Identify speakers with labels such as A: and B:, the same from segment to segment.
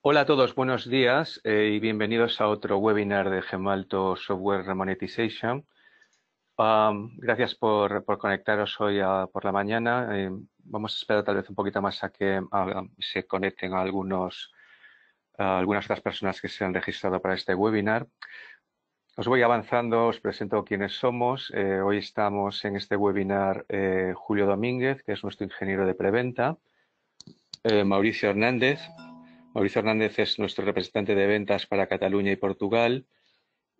A: Hola a todos, buenos días eh, y bienvenidos a otro webinar de Gemalto Software Remonetization. gracias por, conectaros hoy por la mañana. Eh, vamos a esperar tal vez un poquito más a que se conecten algunos, algunas otras personas que se han registrado para este webinar. Os voy avanzando, os presento quiénes somos. Eh, hoy estamos en este webinar Julio Domínguez, que es nuestro ingeniero de preventa, Mauricio Hernández, Mauricio Hernández es nuestro representante de ventas para Cataluña y Portugal.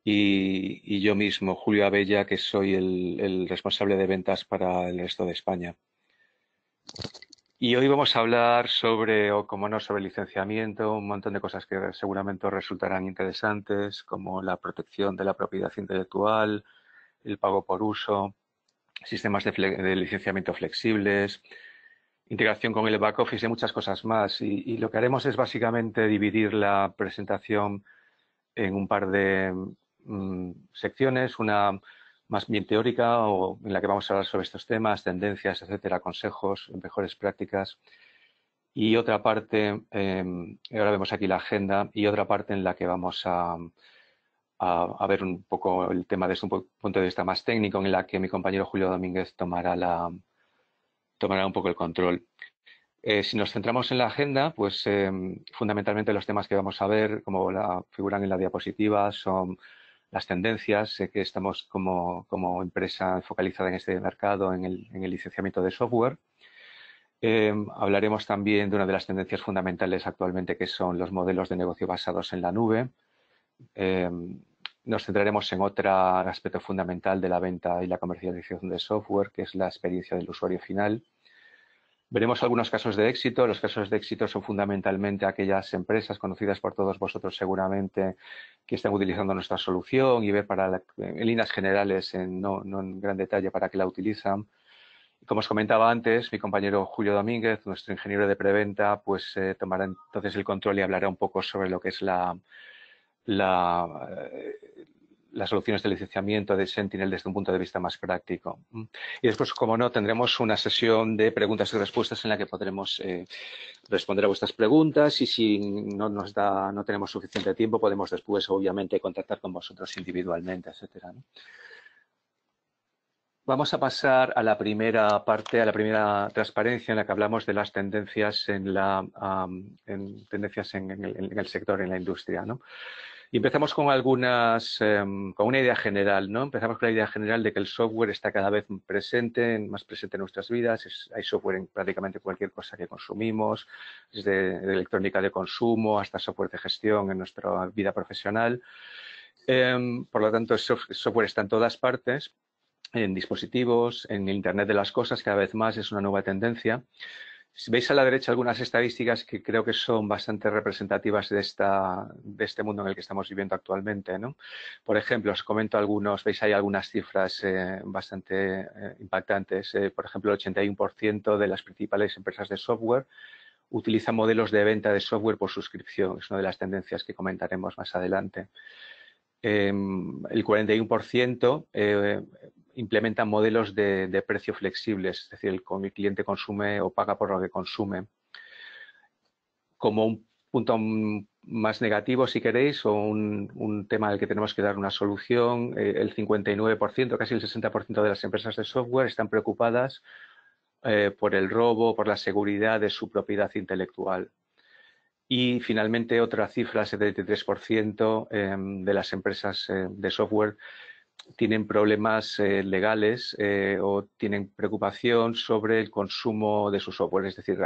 A: Y, yo mismo, Julio Abella, que soy el, responsable de ventas para el resto de España. Y hoy vamos a hablar sobre, o como no, sobre licenciamiento, un montón de cosas que seguramente resultarán interesantes, como la protección de la propiedad intelectual, el pago por uso, sistemas de licenciamiento flexibles, integración con el back office y muchas cosas más. Y, lo que haremos es básicamente dividir la presentación en un par de mm, secciones, una más bien teórica o en la que vamos a hablar sobre estos temas, tendencias, etcétera, consejos, mejores prácticas. Y otra parte, em, ahora vemos aquí la agenda, y otra parte en la que vamos a, a, a, ver un poco el tema desde un punto de vista más técnico, en la que mi compañero Julio Domínguez tomará la, tomará un poco el control. Eh, si nos centramos en la agenda, pues em, fundamentalmente los temas que vamos a ver, como la, figuran en la diapositiva, son las tendencias Sé que estamos como, empresa focalizada en este mercado, en el, en el licenciamiento de software. Em, hablaremos también de una de las tendencias fundamentales actualmente, que son los modelos de negocio basados en la nube. Em, nos centraremos en otro aspecto fundamental de la venta y la comercialización de software, que es la experiencia del usuario final. Veremos algunos casos de éxito. Los casos de éxito son fundamentalmente aquellas empresas conocidas por todos vosotros seguramente que están utilizando nuestra solución y ver para en líneas generales, en, no, en gran detalle, para qué la utilizan. Como os comentaba antes, mi compañero Julio Domínguez, nuestro ingeniero de preventa, pues eh, tomará entonces el control y hablará un poco sobre lo que es la, eh, las soluciones de licenciamiento de Sentinel desde un punto de vista más práctico. Mm. Y después, como no, tendremos una sesión de preguntas y respuestas en la que podremos eh, responder a vuestras preguntas y si no tenemos suficiente tiempo, podemos después, obviamente, contactar con vosotros individualmente, etcétera. Vamos a pasar a la primera parte, a la primera transparencia en la que hablamos de las tendencias en tendencias el, en, el, sector, en la industria. ¿no? Y empezamos con algunas, em, con una idea general, ¿no? Empezamos con la idea general de que el software está cada vez presente, más presente en nuestras vidas. hay software en prácticamente cualquier cosa que consumimos, desde electrónica de consumo hasta software de gestión en nuestra vida profesional. Em, por lo tanto, el software está en todas partes, en dispositivos, en Internet de las cosas, cada vez más es una nueva tendencia veis a la derecha algunas estadísticas que creo que son bastante representativas de, este mundo en el que estamos viviendo actualmente. Por ejemplo, os comento algunos, veis hay algunas cifras eh, bastante eh, impactantes. Eh, por ejemplo, el 81% de las principales empresas de software utilizan modelos de venta de software por suscripción. Es una de las tendencias que comentaremos más adelante. Em, el 41% implementan modelos de, precio flexibles, es decir, el, el cliente consume o paga por lo que consume. Como un punto más negativo, si queréis, o un, tema al que tenemos que dar una solución. Eh, el 59%, casi el 60% de las empresas de software están preocupadas eh, por el robo, por la seguridad de su propiedad intelectual. Y finalmente, otra cifra, el 73% em, de las empresas eh, de software tienen problemas eh, legales eh, o tienen preocupación sobre el consumo de su software. Es decir,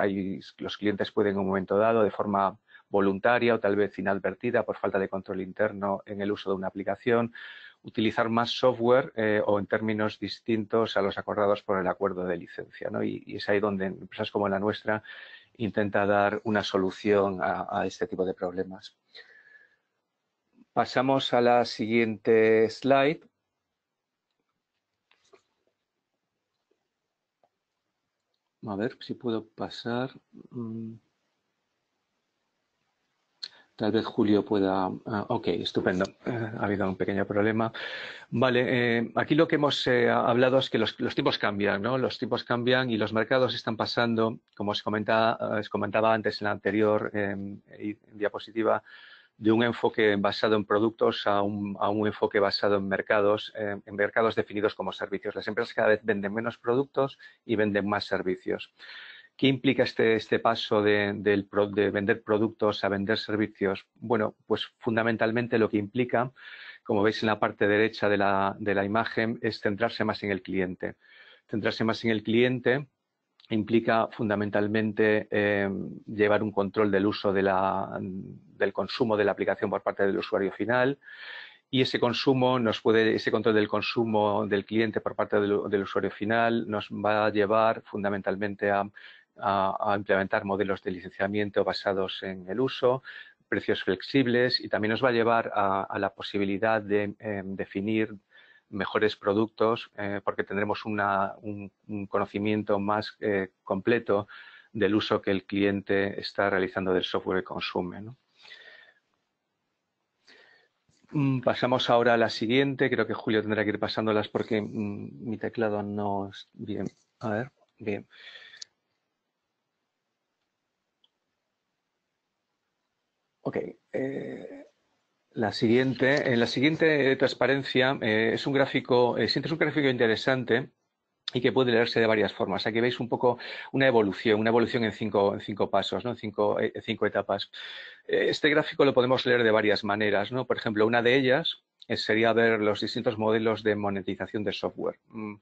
A: los clientes pueden en un momento dado, de forma voluntaria o tal vez inadvertida por falta de control interno en el uso de una aplicación, utilizar más software eh, o en términos distintos a los acordados por el acuerdo de licencia. Y, es ahí donde empresas como la nuestra intenta dar una solución a este tipo de problemas. Pasamos a la siguiente slide A ver si puedo pasar. Mm. Tal vez Julio pueda. Ah, ok, estupendo. Eh, ha habido un pequeño problema. Vale, eh, aquí lo que hemos eh, hablado es que los, los, tipos cambian, ¿no? Los tipos cambian y los mercados están pasando, como os comentaba, os comentaba antes en la anterior em, diapositiva, de un enfoque basado en productos a un, enfoque basado en mercados, eh, en mercados definidos como servicios. Las empresas cada vez venden menos productos y venden más servicios. ¿Qué implica este, este paso de, vender productos a vender servicios? Bueno, pues fundamentalmente lo que implica, como veis en la parte derecha de la, de la imagen, es centrarse más en el cliente. Centrarse más en el cliente implica fundamentalmente eh, llevar un control del uso del consumo de la aplicación por parte del usuario final y ese consumo ese control del consumo del cliente por parte del, usuario final nos va a llevar fundamentalmente a, implementar modelos de licenciamiento basados en el uso, precios flexibles y también nos va a llevar a, la posibilidad de eh, definir mejores productos eh, porque tendremos un, conocimiento más eh, completo del uso que el cliente está realizando del software que consume. Mm, pasamos ahora a la siguiente. Creo que Julio tendrá que ir pasándolas porque mm, mi teclado no es bien. A ver, bien. Ok. Eh, la siguiente, en la siguiente transparencia eh, es un gráfico, eh, siento es un gráfico interesante y que puede leerse de varias formas. Aquí veis un poco una evolución, una evolución en cinco, en cinco pasos, ¿no? Eh, cinco, etapas. Este gráfico lo podemos leer de varias maneras. ¿no? Por ejemplo, una de ellas sería ver los distintos modelos de monetización de software. Mm.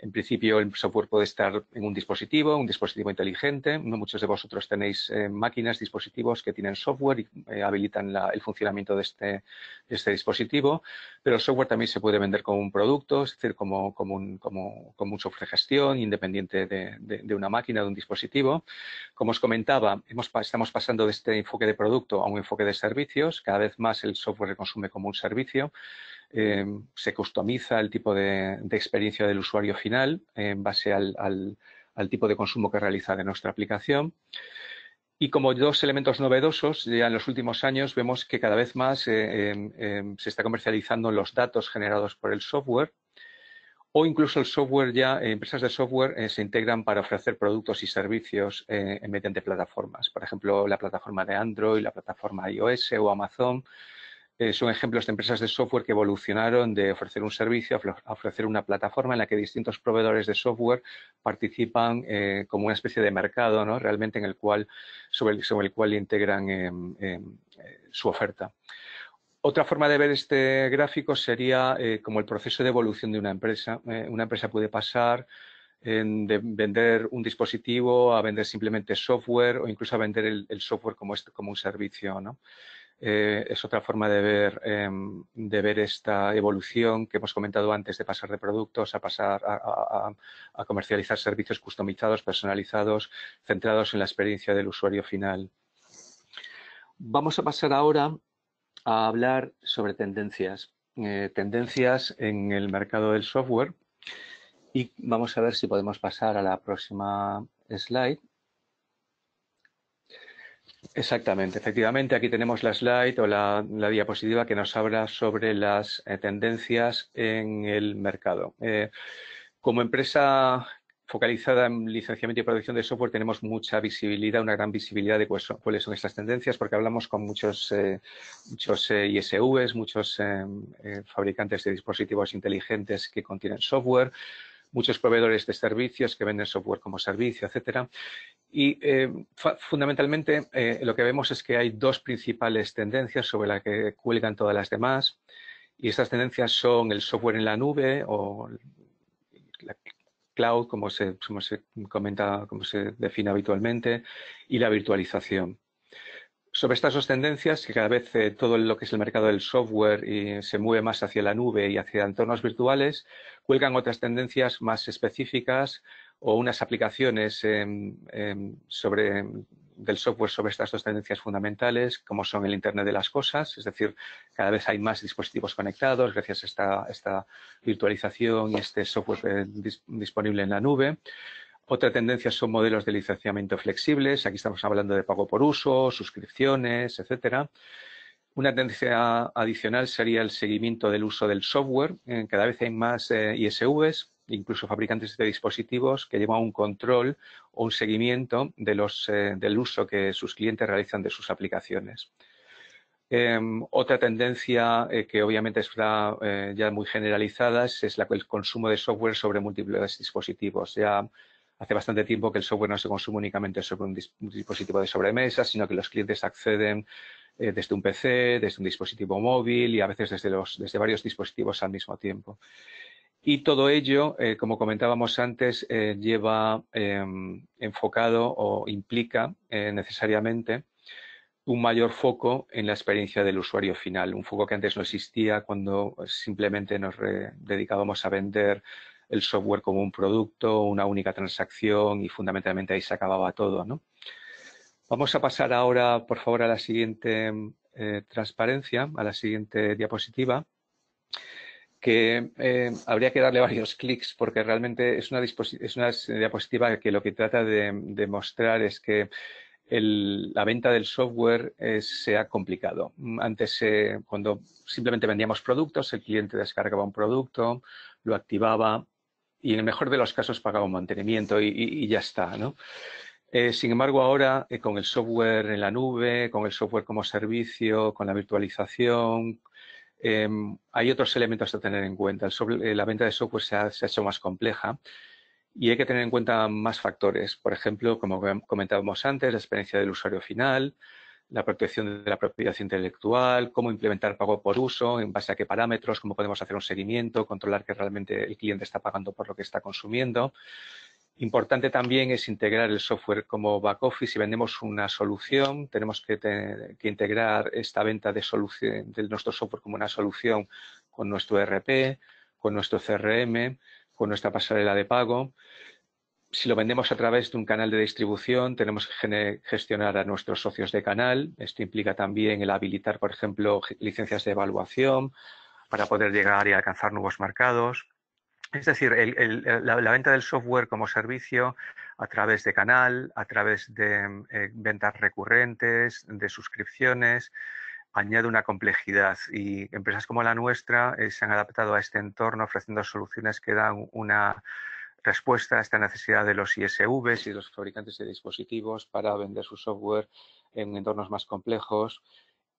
A: En principio, el software puede estar en un dispositivo, un dispositivo inteligente. Muchos de vosotros tenéis eh, máquinas, dispositivos que tienen software y eh, habilitan el funcionamiento este, de este, dispositivo. Pero el software también se puede vender como un producto, es decir, como, un, software de gestión independiente de, una máquina, de un dispositivo. Como os comentaba, estamos pasando de este enfoque de producto a un enfoque de servicios. Cada vez más el software se consume como un servicio. Em, se customiza el tipo de, experiencia del usuario final en base al, tipo de consumo que realiza de nuestra aplicación. Y como dos elementos novedosos, ya en los últimos años vemos que cada vez más eh, em, em, se está comercializando los datos generados por el software o incluso el software ya, eh, empresas de software eh, se integran para ofrecer productos y servicios mediante plataformas. Por ejemplo, la plataforma de Android, la plataforma iOS o Amazon eh, son ejemplos de empresas de software que evolucionaron de ofrecer un servicio a ofrecer una plataforma en la que distintos proveedores de software participan eh, como una especie de mercado, ¿no? Realmente en el cual, sobre el, cual integran em, em, eh, su oferta. Otra forma de ver este gráfico sería como el proceso de evolución de una empresa. una empresa puede pasar de vender un dispositivo a vender simplemente software o incluso a vender el, software como, este, como un servicio, ¿no? Eh, es otra forma de ver, em, de ver esta evolución que hemos comentado antes de pasar de productos a pasar a, comercializar servicios customizados, personalizados, centrados en la experiencia del usuario final. Vamos a pasar ahora a hablar sobre tendencias, eh, tendencias en el mercado del software y vamos a ver si podemos pasar a la próxima slide. Exactamente, efectivamente, aquí tenemos la slide o la, diapositiva que nos habla sobre las eh, tendencias en el mercado. Eh, como empresa focalizada en licenciamiento y producción de software tenemos mucha visibilidad, una gran visibilidad de cuáles son estas tendencias, porque hablamos con muchos, eh, muchos ISVs, muchos fabricantes de dispositivos inteligentes que contienen software, muchos proveedores de servicios que venden software como servicio, etcétera. Y eh, fundamentalmente eh, lo que vemos es que hay dos principales tendencias sobre las que cuelgan todas las demás. Y estas tendencias son el software en la nube o la cloud, como como se comenta, como se define habitualmente, y la virtualización sobre estas dos tendencias, que cada vez eh, todo lo que es el mercado del software y eh, se mueve más hacia la nube y hacia entornos virtuales, cuelgan otras tendencias más específicas o unas aplicaciones em, em, sobre, del software sobre estas dos tendencias fundamentales, como son el Internet de las Cosas, es decir, cada vez hay más dispositivos conectados gracias a esta virtualización y este software eh, disponible en la nube. Otra tendencia son modelos de licenciamiento flexibles. Aquí estamos hablando de pago por uso, suscripciones, etcétera. Una tendencia adicional sería el seguimiento del uso del software. Cada vez hay más eh, ISVs, incluso fabricantes de dispositivos, que llevan un control o un seguimiento eh, del uso que sus clientes realizan de sus aplicaciones. Em, otra tendencia eh, que obviamente está ya muy generalizada es, la, el consumo de software sobre múltiples dispositivos. Hace bastante tiempo que el software no se consume únicamente sobre un, dispositivo de sobremesa, sino que los clientes acceden eh, desde un PC, desde un dispositivo móvil y a veces desde, varios dispositivos al mismo tiempo. Y todo ello, eh, como comentábamos antes, eh, lleva em, enfocado o implica necesariamente un mayor foco en la experiencia del usuario final, un foco que antes no existía cuando simplemente nos dedicábamos a vender el software como un producto, una única transacción y fundamentalmente ahí se acababa todo, Vamos a pasar ahora, por favor, a la siguiente eh, transparencia, a la siguiente diapositiva, que eh, habría que darle varios clics porque realmente es una, es una diapositiva que lo que trata de, demostrar mostrar es que la venta del software sea eh, se ha complicado. Antes, cuando simplemente vendíamos productos, el cliente descargaba un producto, lo activaba, y en el mejor de los casos pagaba un mantenimiento y, ya está, ¿no? Eh, sin embargo, ahora eh, con el software en la nube, con el software como servicio, con la virtualización, em, hay otros elementos a tener en cuenta. Eh, la venta de software se ha, hecho más compleja y hay que tener en cuenta más factores. Por ejemplo, como comentábamos antes, la experiencia del usuario final, la protección de la propiedad intelectual, cómo implementar pago por uso, en base a qué parámetros, cómo podemos hacer un seguimiento, controlar que realmente el cliente está pagando por lo que está consumiendo. Importante también es integrar el software como back office. Si vendemos una solución, tenemos que, que integrar esta venta de, solución, de nuestro software como una solución con nuestro e RP, con nuestro CRM, con nuestra pasarela de pago si lo vendemos a través de un canal de distribución, tenemos que gestionar a nuestros socios de canal. Esto implica también el habilitar, por ejemplo, licencias de evaluación para poder llegar y alcanzar nuevos mercados. Es decir, la, venta del software como servicio a través de canal, a través de eh, ventas recurrentes, de suscripciones, añade una complejidad y empresas como la nuestra eh, se han adaptado a este entorno ofreciendo soluciones que dan una respuesta a esta necesidad de los ISVs y los fabricantes de dispositivos para vender su software en entornos más complejos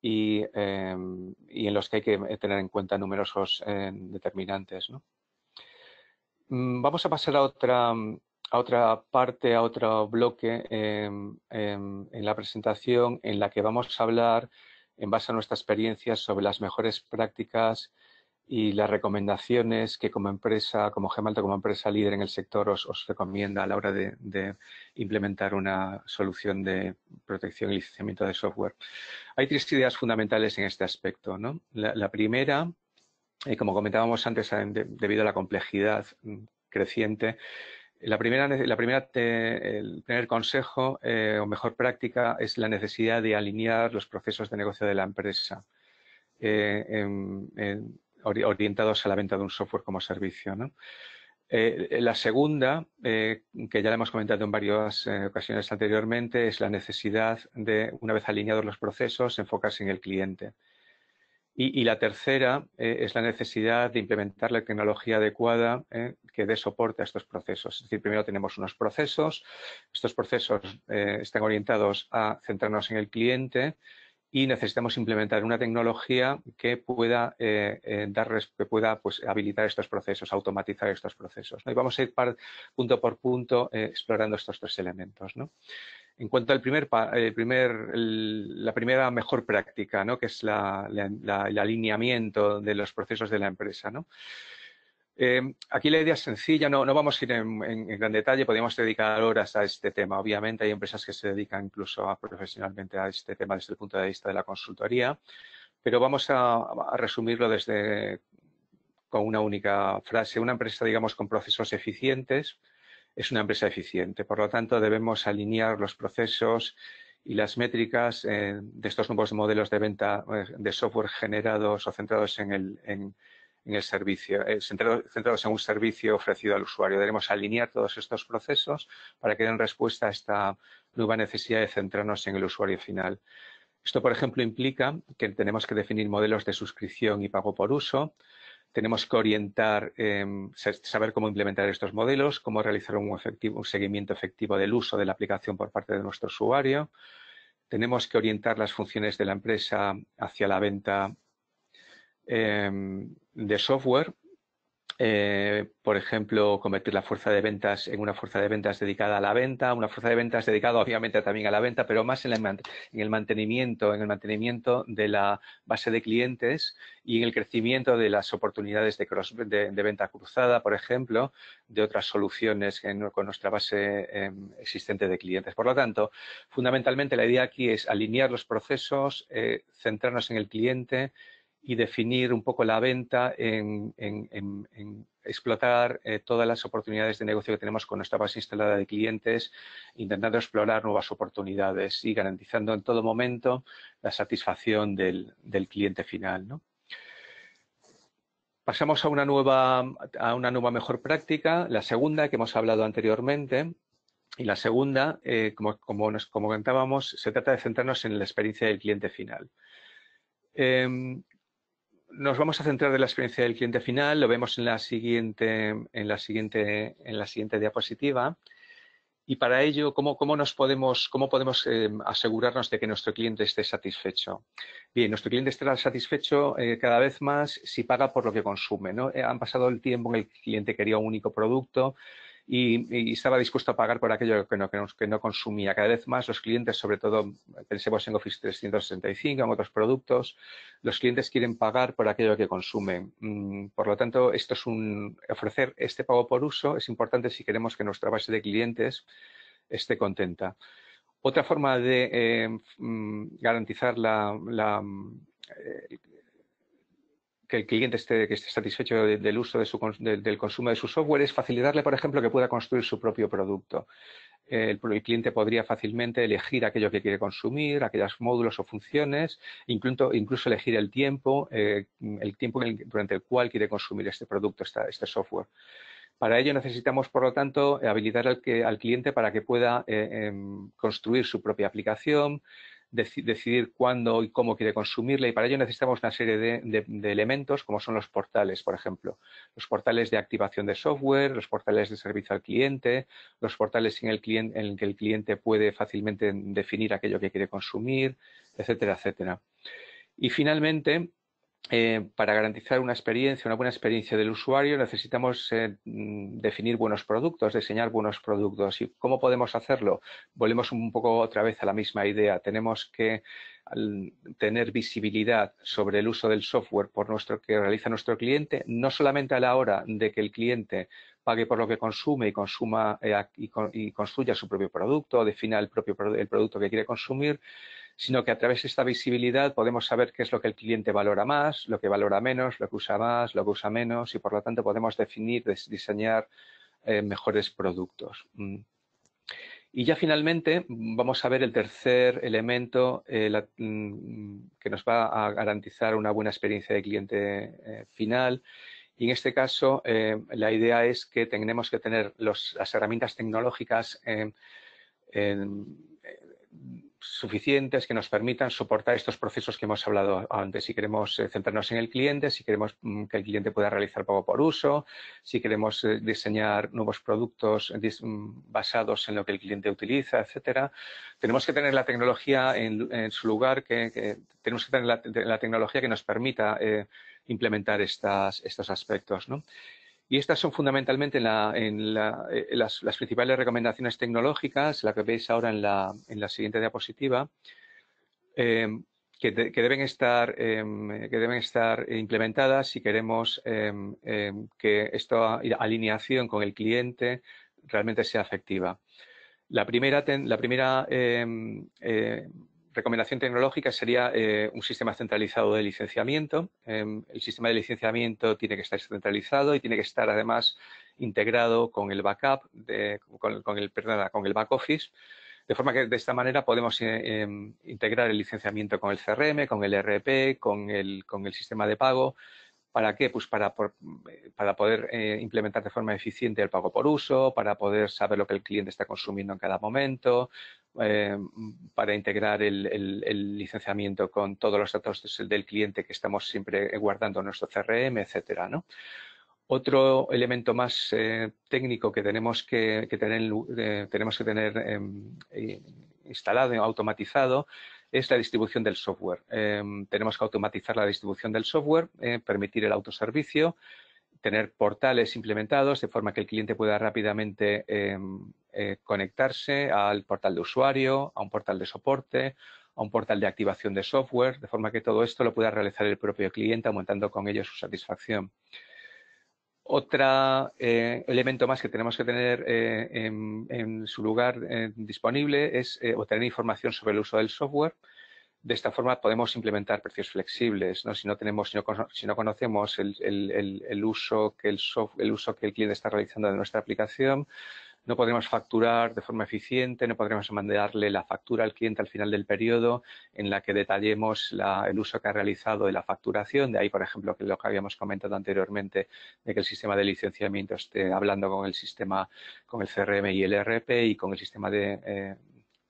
A: y, em, en los que hay que tener en cuenta numerosos em, determinantes. Mm, vamos a pasar a otra, parte, a otro bloque em, en la presentación en la que vamos a hablar en base a nuestra experiencia sobre las mejores prácticas y las recomendaciones que como empresa, como Gemalto, como empresa líder en el sector, os, recomienda a la hora de, implementar una solución de protección y licenciamiento de software. Hay tres ideas fundamentales en este aspecto. La, primera, eh, como comentábamos antes, debido a la complejidad mm, creciente, la primera, la primera el primer consejo eh, o mejor práctica es la necesidad de alinear los procesos de negocio de la empresa. Eh, en, orientados a la venta de un software como servicio. Eh, eh, la segunda, eh, que ya la hemos comentado en varias ocasiones anteriormente, es la necesidad de, una vez alineados los procesos, enfocarse en el cliente. Y, y la tercera es la necesidad de implementar la tecnología adecuada que dé soporte a estos procesos. Es decir, primero tenemos unos procesos, estos procesos están orientados a centrarnos en el cliente, y necesitamos implementar una tecnología que pueda, eh, eh, dar, que pueda pues, habilitar estos procesos, automatizar estos procesos. Y vamos a ir punto por punto eh, explorando estos tres elementos. En cuanto al la primera mejor práctica, que es el alineamiento de los procesos de la empresa. Eh, aquí la idea es sencilla, no, vamos a ir en, gran detalle, podríamos dedicar horas a este tema. Obviamente hay empresas que se dedican incluso profesionalmente a este tema desde el punto de vista de la consultoría, pero vamos a, resumirlo desde con una única frase. Una empresa, digamos, con procesos eficientes es una empresa eficiente. Por lo tanto, debemos alinear los procesos y las métricas eh, de estos nuevos modelos de venta eh, de software generados o centrados en el, en, en el servicio, eh, centrados en un servicio ofrecido al usuario. Debemos alinear todos estos procesos para que den respuesta a esta nueva necesidad de centrarnos en el usuario final. Esto, por ejemplo, implica que tenemos que definir modelos de suscripción y pago por uso, tenemos que orientar, em, saber cómo implementar estos modelos, cómo realizar un seguimiento efectivo del uso de la aplicación por parte de nuestro usuario, tenemos que orientar las funciones de la empresa hacia la venta Em, de software eh, por ejemplo, convertir la fuerza de ventas en una fuerza de ventas dedicada a la venta, una fuerza de ventas dedicada obviamente también a la venta, pero más en, el mantenimiento, en el mantenimiento de la base de clientes y en el crecimiento de las oportunidades de, venta cruzada, por ejemplo, de otras soluciones con nuestra base em, existente de clientes. Por lo tanto, fundamentalmente la idea aquí es alinear los procesos, eh, centrarnos en el cliente, y definir un poco la venta en, explotar eh, todas las oportunidades de negocio que tenemos con nuestra base instalada de clientes, intentando explorar nuevas oportunidades y garantizando en todo momento la satisfacción del, cliente final. Pasamos a una, nueva, a una nueva mejor práctica, la segunda que hemos hablado anteriormente, y la segunda, eh, como, como, nos, como se trata de centrarnos en la experiencia del cliente final. Em, nos vamos a centrar en la experiencia del cliente final, lo vemos en la siguiente, en la siguiente, en la siguiente diapositiva. Y para ello, ¿cómo, cómo nos podemos, cómo podemos eh, asegurarnos de que nuestro cliente esté satisfecho? Bien, nuestro cliente estará satisfecho eh, cada vez más si paga por lo que consume. ¿no? Eh, han pasado el tiempo en el cliente quería un único producto, y, estaba dispuesto a pagar por aquello que no, que consumía. Cada vez más los clientes, sobre todo pensemos en Office 365, en otros productos, los clientes quieren pagar por aquello que consumen. Mm, por lo tanto, esto es un ofrecer este pago por uso es importante si queremos que nuestra base de clientes esté contenta. Otra forma de eh, mm, garantizar la, eh, que el cliente esté, que esté satisfecho del uso de su, del consumo de su software es facilitarle, por ejemplo, que pueda construir su propio producto. El, cliente podría fácilmente elegir aquello que quiere consumir, aquellos módulos o funciones, incluso, incluso elegir el tiempo, eh, el tiempo durante el cual quiere consumir este producto, este software. Para ello necesitamos, por lo tanto, habilitar al, cliente para que pueda eh, em, construir su propia aplicación, decidir cuándo y cómo quiere consumirla y para ello necesitamos una serie de, elementos como son los portales, por ejemplo, los portales de activación de software, los portales de servicio al cliente, los portales en el, cliente, en el que el cliente puede fácilmente definir aquello que quiere consumir, etcétera, etcétera. Y finalmente, eh, para garantizar una experiencia, una buena experiencia del usuario, necesitamos eh, mm, definir buenos productos, diseñar buenos productos. ¿Y cómo podemos hacerlo? Volvemos un poco otra vez a la misma idea. Tenemos que tener visibilidad sobre el uso del software por nuestro que realiza nuestro cliente, no solamente a la hora de que el cliente pague por lo que consume y consuma eh, y, construya su propio producto, o defina el propio el producto que quiere consumir, sino que a través de esta visibilidad podemos saber qué es lo que el cliente valora más, lo que valora menos, lo que usa más, lo que usa menos y por lo tanto podemos definir, diseñar eh, mejores productos. Mm. Y ya finalmente mm, vamos a ver el tercer elemento eh, mm, que nos va a garantizar una buena experiencia de cliente eh, final. Y en este caso la idea es que tenemos que tener las herramientas tecnológicas suficientes que nos permitan soportar estos procesos que hemos hablado antes. Si queremos eh, centrarnos en el cliente, si queremos mm, que el cliente pueda realizar pago por uso, si queremos eh, diseñar nuevos productos eh, mm, basados en lo que el cliente utiliza, etcétera, tenemos que tener la tecnología en, su lugar, que, tenemos que tener la, tecnología que nos permita implementar estos aspectos. ¿no? Y estas son fundamentalmente eh, las, principales recomendaciones tecnológicas, la que veis ahora en la, siguiente diapositiva, em, que, deben estar, em, que deben estar implementadas si queremos em, que esta alineación con el cliente realmente sea efectiva. La primera, la primera eh, recomendación tecnológica sería eh, un sistema centralizado de licenciamiento. Em, el sistema de licenciamiento tiene que estar centralizado y tiene que estar además integrado con el backup, con, el, con el back office, de forma que de esta manera podemos eh, em, integrar el licenciamiento con el CRM, con el RP, con el, sistema de pago. ¿Para qué? Pues para, para poder eh, implementar de forma eficiente el pago por uso, para poder saber lo que el cliente está consumiendo en cada momento, eh, para integrar el, licenciamiento con todos los datos del cliente que estamos siempre eh, guardando en nuestro CRM, etcétera, Otro elemento más eh, técnico que tenemos que, tener, instalado tenemos que tener em, instalado, automatizado, es la distribución del software. Em, tenemos que automatizar la distribución del software, permitir el autoservicio, tener portales implementados de forma que el cliente pueda rápidamente em, eh, conectarse al portal de usuario, a un portal de soporte, a un portal de activación de software, de forma que todo esto lo pueda realizar el propio cliente, aumentando con ello su satisfacción. Otro eh, elemento más que tenemos que tener eh, en, su lugar disponible es obtener información sobre el uso del software, de esta forma podemos implementar precios flexibles, ¿no? Si no tenemos, conocemos el, uso que el, el uso que el cliente está realizando de nuestra aplicación, no podremos facturar de forma eficiente, no podremos mandarle la factura al cliente al final del periodo en la que detallemos la, el uso que ha realizado de la facturación. De ahí, por ejemplo, que lo que habíamos comentado anteriormente de que el sistema de licenciamiento esté hablando con el sistema, con el CRM y el e RP, y con el sistema de eh,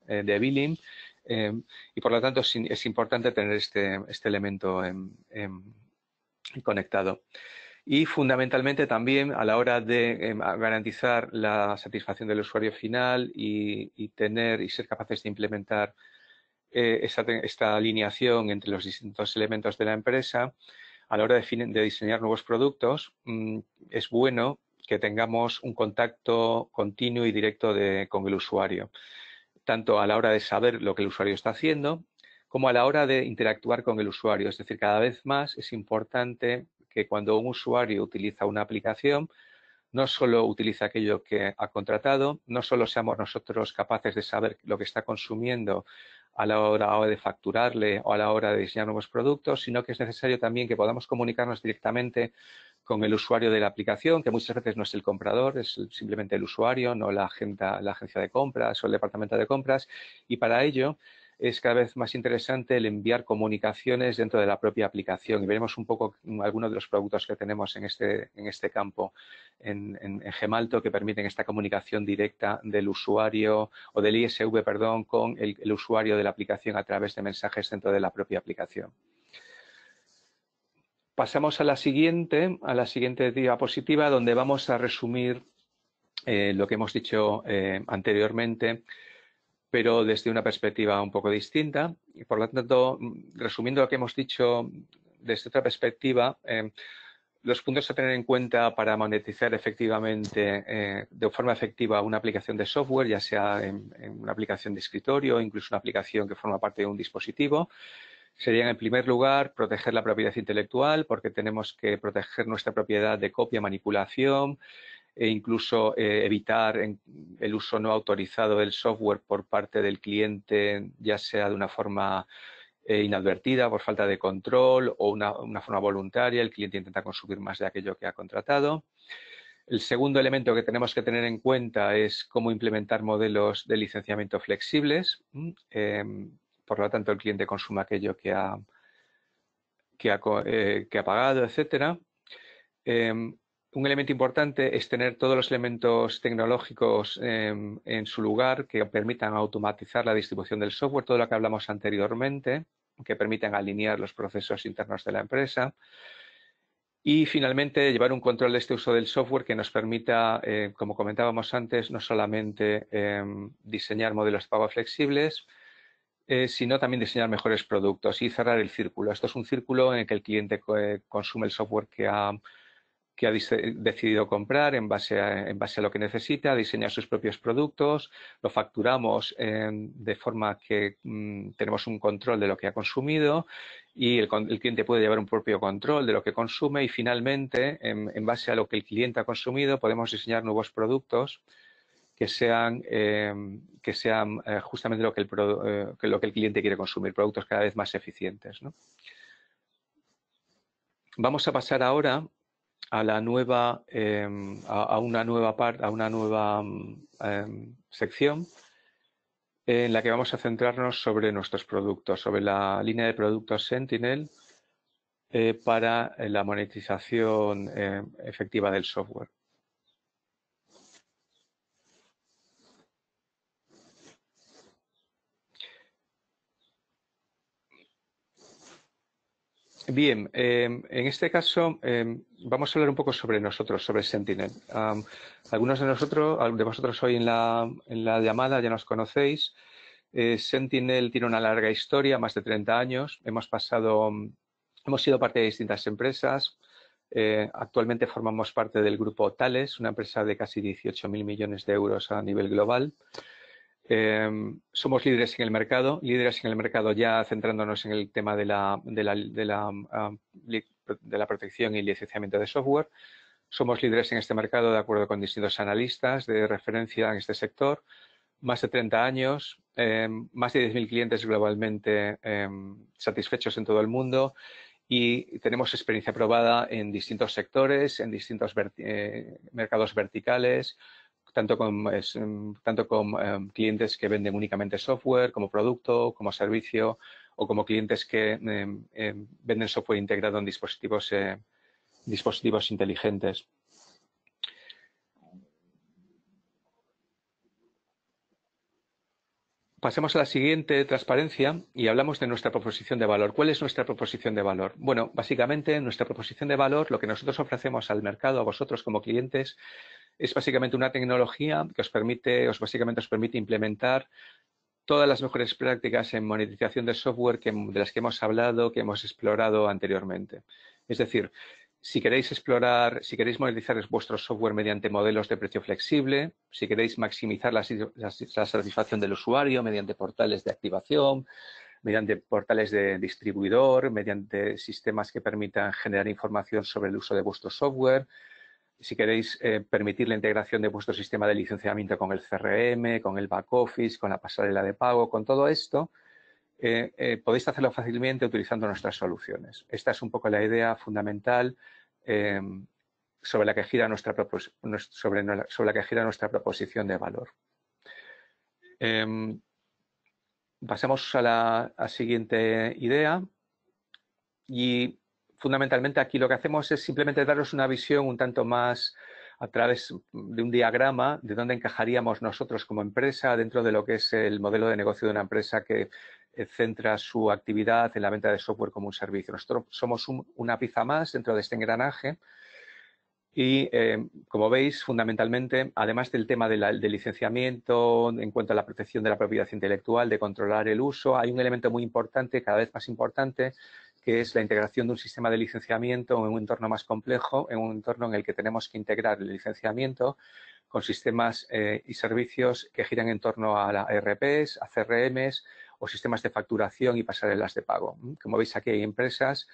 A: eh, billing Em, y por lo tanto es, importante tener este, este elemento conectado. Y fundamentalmente también a la hora de em, garantizar la satisfacción del usuario final y, tener y ser capaces de implementar eh, esta, alineación entre los distintos elementos de la empresa, a la hora de, diseñar nuevos productos, mm, es bueno que tengamos un contacto continuo y directo con el usuario tanto a la hora de saber lo que el usuario está haciendo como a la hora de interactuar con el usuario. Es decir, cada vez más es importante que cuando un usuario utiliza una aplicación, no solo utiliza aquello que ha contratado, no solo seamos nosotros capaces de saber lo que está consumiendo a la hora de facturarle o a la hora de diseñar nuevos productos, sino que es necesario también que podamos comunicarnos directamente con el usuario de la aplicación, que muchas veces no es el comprador, es simplemente el usuario, no la, agencia de compras o el departamento de compras. Y para ello es cada vez más interesante el enviar comunicaciones dentro de la propia aplicación. Y veremos un poco algunos de los productos que tenemos en este, este campo en, Gemalto que permiten esta comunicación directa del usuario o del ISV, perdón, con el usuario de la aplicación a través de mensajes dentro de la propia aplicación. Pasamos a la siguiente, a la siguiente diapositiva, donde vamos a resumir eh, lo que hemos dicho eh, anteriormente, pero desde una perspectiva un poco distinta. Y por lo tanto, mm, resumiendo lo que hemos dicho desde otra perspectiva, eh, los puntos a tener en cuenta para monetizar efectivamente, de forma efectiva, una aplicación de software, ya sea en, una aplicación de escritorio, o incluso una aplicación que forma parte de un dispositivo, serían en primer lugar proteger la propiedad intelectual porque tenemos que proteger nuestra propiedad de copia, manipulación e incluso eh, evitar el uso no autorizado del software por parte del cliente, ya sea de una forma eh, inadvertida por falta de control o una, una forma voluntaria, el cliente intenta consumir más de aquello que ha contratado. El segundo elemento que tenemos que tener en cuenta es cómo implementar modelos de licenciamiento flexibles por lo tanto el cliente consume aquello que ha, que ha, eh, pagado, etcétera. Em, un elemento importante es tener todos los elementos tecnológicos em, en su lugar que permitan automatizar la distribución del software, todo lo que hablamos anteriormente, que permitan alinear los procesos internos de la empresa. Y finalmente, llevar un control de este uso del software que nos permita, eh, como comentábamos antes, no solamente em, diseñar modelos de pago flexibles, eh, sino también diseñar mejores productos y cerrar el círculo. Esto es un círculo en el que el cliente eh, consume el software que ha, que ha decidido comprar en base, a, lo que necesita, diseña sus propios productos, lo facturamos de forma que mm, tenemos un control de lo que ha consumido y el, cliente puede llevar un propio control de lo que consume y finalmente, en base a lo que el cliente ha consumido, podemos diseñar nuevos productos que sean, em, que sean eh, justamente lo que, el eh, lo que el cliente quiere consumir, productos cada vez más eficientes. Vamos a pasar ahora a la nueva em, a, una nueva parte a una nueva mm, em, sección en la que vamos a centrarnos sobre nuestros productos, sobre la línea de productos Sentinel eh, para la monetización efectiva del software. Bien, em, en este caso em, vamos a hablar un poco sobre nosotros, sobre Sentinel. algunos de nosotros, de vosotros hoy en la, llamada ya nos conocéis. Eh, Sentinel tiene una larga historia, más de 30 años. Hemos pasado, mm, hemos sido parte de distintas empresas. Eh, actualmente formamos parte del grupo Tales, una empresa de casi 18.000 millones de euros a nivel global. Em, somos líderes en el mercado, líderes en el mercado ya centrándonos en el tema de la, protección y licenciamiento de software. Somos líderes en este mercado de acuerdo con distintos analistas de referencia en este sector. Más de 30 años, em, más de 10.000 clientes globalmente em, satisfechos en todo el mundo y tenemos experiencia probada en distintos sectores, en distintos eh, mercados verticales, tanto con, em, tanto con em, clientes que venden únicamente software como producto, como servicio o como clientes que em, venden software integrado en dispositivos, eh, dispositivos inteligentes. Pasemos a la siguiente transparencia y hablamos de nuestra proposición de valor. ¿Cuál es nuestra proposición de valor? Bueno, básicamente nuestra proposición de valor, lo que nosotros ofrecemos al mercado, a vosotros como clientes, es básicamente una tecnología que os permite, básicamente os permite implementar todas las mejores prácticas en monetización de software de las que hemos hablado, que hemos explorado anteriormente. Es decir, si queréis explorar, si queréis monetizar vuestro software mediante modelos de precio flexible, si queréis maximizar la satisfacción del usuario mediante portales de activación, mediante portales de distribuidor, mediante sistemas que permitan generar información sobre el uso de vuestro software, si queréis eh, permitir la integración de vuestro sistema de licenciamiento con el CRM, con el back office, con la pasarela de pago, con todo esto, eh, eh, podéis hacerlo fácilmente utilizando nuestras soluciones. Esta es un poco la idea fundamental em, sobre la que gira nuestra, sobre, sobre la que gira nuestra proposición de valor. Em, pasamos a la siguiente idea y fundamentalmente aquí lo que hacemos es simplemente daros una visión un tanto más a través de un diagrama de dónde encajaríamos nosotros como empresa dentro de lo que es el modelo de negocio de una empresa que eh, centra su actividad en la venta de software como un servicio. Nosotros somos una pieza más dentro de este engranaje y, eh, como veis, fundamentalmente, además del tema del licenciamiento, en cuanto a la protección de la propiedad intelectual, de controlar el uso, hay un elemento muy importante, cada vez más importante, que es la integración de un sistema de licenciamiento en un entorno más complejo, en un entorno en el que tenemos que integrar el licenciamiento con sistemas eh, y servicios que giran en torno a la e RPS, a CRMs o sistemas de facturación y pasarelas de pago. ¿Mm? Como veis aquí hay empresas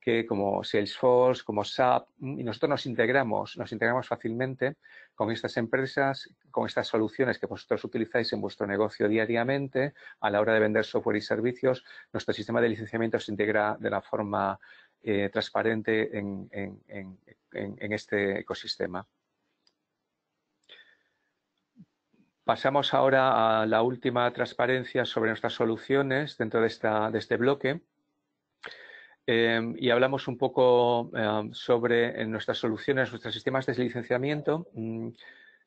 A: que como Salesforce, como SAP, mm, y nosotros nos integramos, nos integramos fácilmente con estas empresas, con estas soluciones que vosotros utilizáis en vuestro negocio diariamente, a la hora de vender software y servicios, nuestro sistema de licenciamiento se integra de la forma eh, transparente en, este ecosistema. Pasamos ahora a la última transparencia sobre nuestras soluciones dentro de este bloque. Em, y hablamos un poco em, sobre nuestras soluciones, nuestros sistemas de licenciamiento. Mm,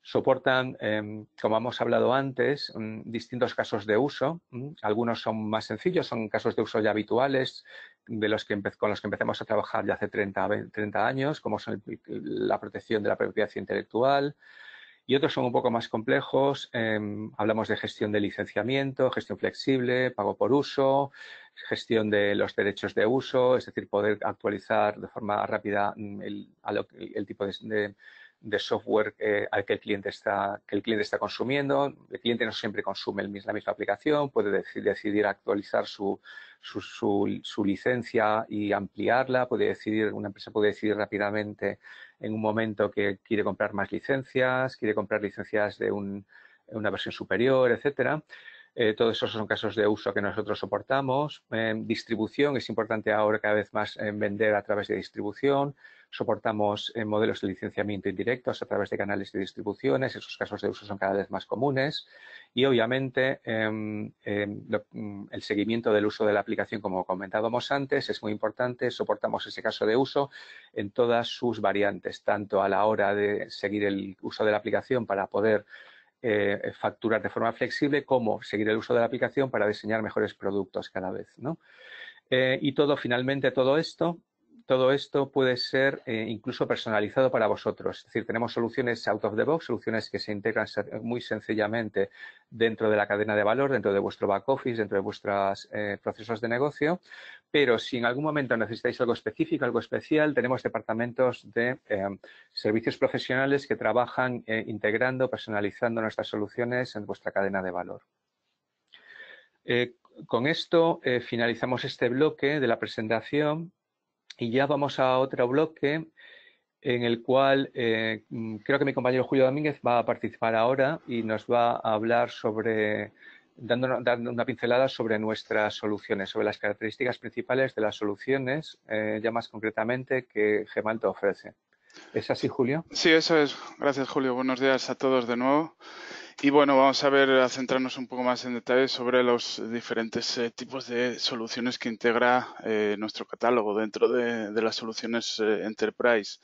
A: soportan, em, como hemos hablado antes, mm, distintos casos de uso. Mm, algunos son más sencillos, son casos de uso ya habituales, de los que con los que empezamos a trabajar ya hace 30, años, como son la protección de la propiedad intelectual, y otros son un poco más complejos. Em, hablamos de gestión de licenciamiento, gestión flexible, pago por uso, gestión de los derechos de uso, es decir, poder actualizar de forma rápida mm, el, tipo de de software eh, al que el cliente está consumiendo. El cliente no siempre consume la misma aplicación, puede decidir actualizar su, licencia y ampliarla, puede decidir una empresa puede decidir rápidamente en un momento que quiere comprar más licencias, quiere comprar licencias de una versión superior, etcétera. Eh, todos esos son casos de uso que nosotros soportamos. Eh, distribución, es importante ahora cada vez más vender a través de distribución. Soportamos eh, modelos de licenciamiento indirectos a través de canales de distribuciones. Esos casos de uso son cada vez más comunes. Y obviamente em, em, mm, el seguimiento del uso de la aplicación, como comentábamos antes, es muy importante. Soportamos ese caso de uso en todas sus variantes, tanto a la hora de seguir el uso de la aplicación para poder eh, facturar de forma flexible, como seguir el uso de la aplicación para diseñar mejores productos cada vez. Eh, y todo, finalmente, todo esto todo esto puede ser eh, incluso personalizado para vosotros. Es decir, tenemos soluciones out of the box, soluciones que se integran eh, muy sencillamente dentro de la cadena de valor, dentro de vuestro back office, dentro de vuestros eh, procesos de negocio. Pero si en algún momento necesitáis algo específico, algo especial, tenemos departamentos de servicios profesionales que trabajan integrando, personalizando nuestras soluciones en vuestra cadena de valor con esto finalizamos este bloque de la presentación y ya vamos a otro bloque en el cual eh, mm, creo que mi compañero Julio Domínguez va a participar ahora y nos va a hablar sobre, dando, una pincelada sobre nuestras soluciones, sobre las características principales de las soluciones, eh, ya más concretamente, que Gemalto ofrece. ¿Es así, Julio?
B: Sí, eso es. Gracias, Julio. Buenos días a todos de nuevo. Y bueno, vamos a ver, a centrarnos un poco más en detalle sobre los diferentes eh, tipos de soluciones que integra eh, nuestro catálogo dentro de, de las soluciones eh, Enterprise.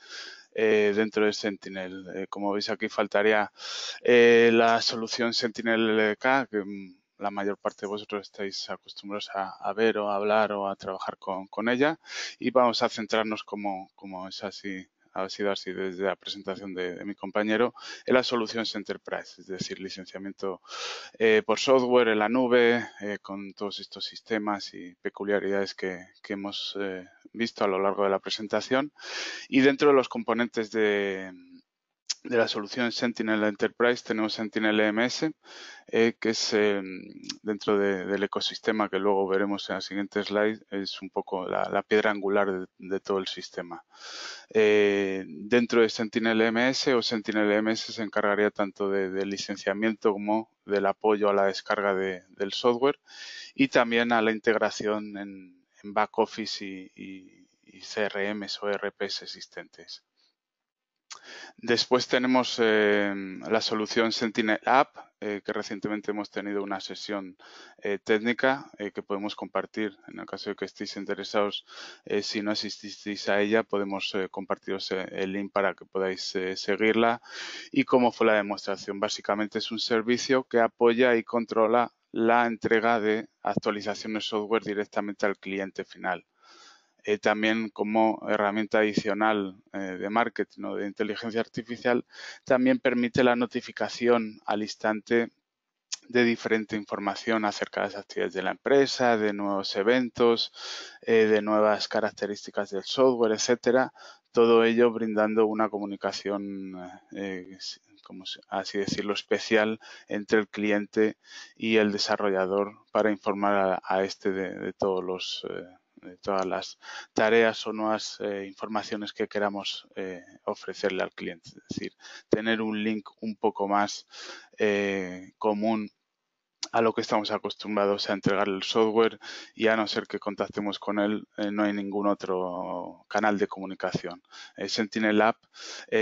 B: dentro de Sentinel. como veis aquí faltaría la solución Sentinel K, que mm, la mayor parte de vosotros estáis acostumbrados a, ver o a hablar o a trabajar con, con, ella y vamos a centrarnos como, como es así ha sido así desde la presentación de, mi compañero, en las soluciones enterprise, es decir, licenciamiento eh, por software en la nube, eh, con todos estos sistemas y peculiaridades que, hemos eh, visto a lo largo de la presentación. Y dentro de los componentes de, de la solución Sentinel Enterprise tenemos Sentinel EMS, eh, que es eh, dentro del ecosistema que luego veremos en la siguiente slide, es un poco la, piedra angular de, todo el sistema. Eh, dentro de Sentinel EMS o Sentinel EMS se encargaría tanto del licenciamiento como del apoyo a la descarga del software y también a la integración en, back office y, CRMs o e RPs existentes. Después tenemos eh, la solución Sentinel App, eh, que recientemente hemos tenido una sesión eh, técnica que podemos compartir. En el caso de que estéis interesados, si no asististeis a ella, podemos compartiros el link para que podáis seguirla. Y cómo fue la demostración. Básicamente es un servicio que apoya y controla la entrega de actualizaciones de software directamente al cliente final. Eh, también como herramienta adicional eh, de marketing o de inteligencia artificial, también permite la notificación al instante de diferente información acerca de las actividades de la empresa, de nuevos eventos, eh, de nuevas características del software, etcétera. Todo ello brindando una comunicación, así decirlo, especial entre el cliente y el desarrollador para informar a, este de, todos los eh, todas las tareas o nuevas eh, informaciones que queramos eh, ofrecerle al cliente. Es decir, tener un link un poco más común a lo que estamos acostumbrados a entregar el software y a no ser que contactemos con él, no hay ningún otro canal de comunicación. Sentinel App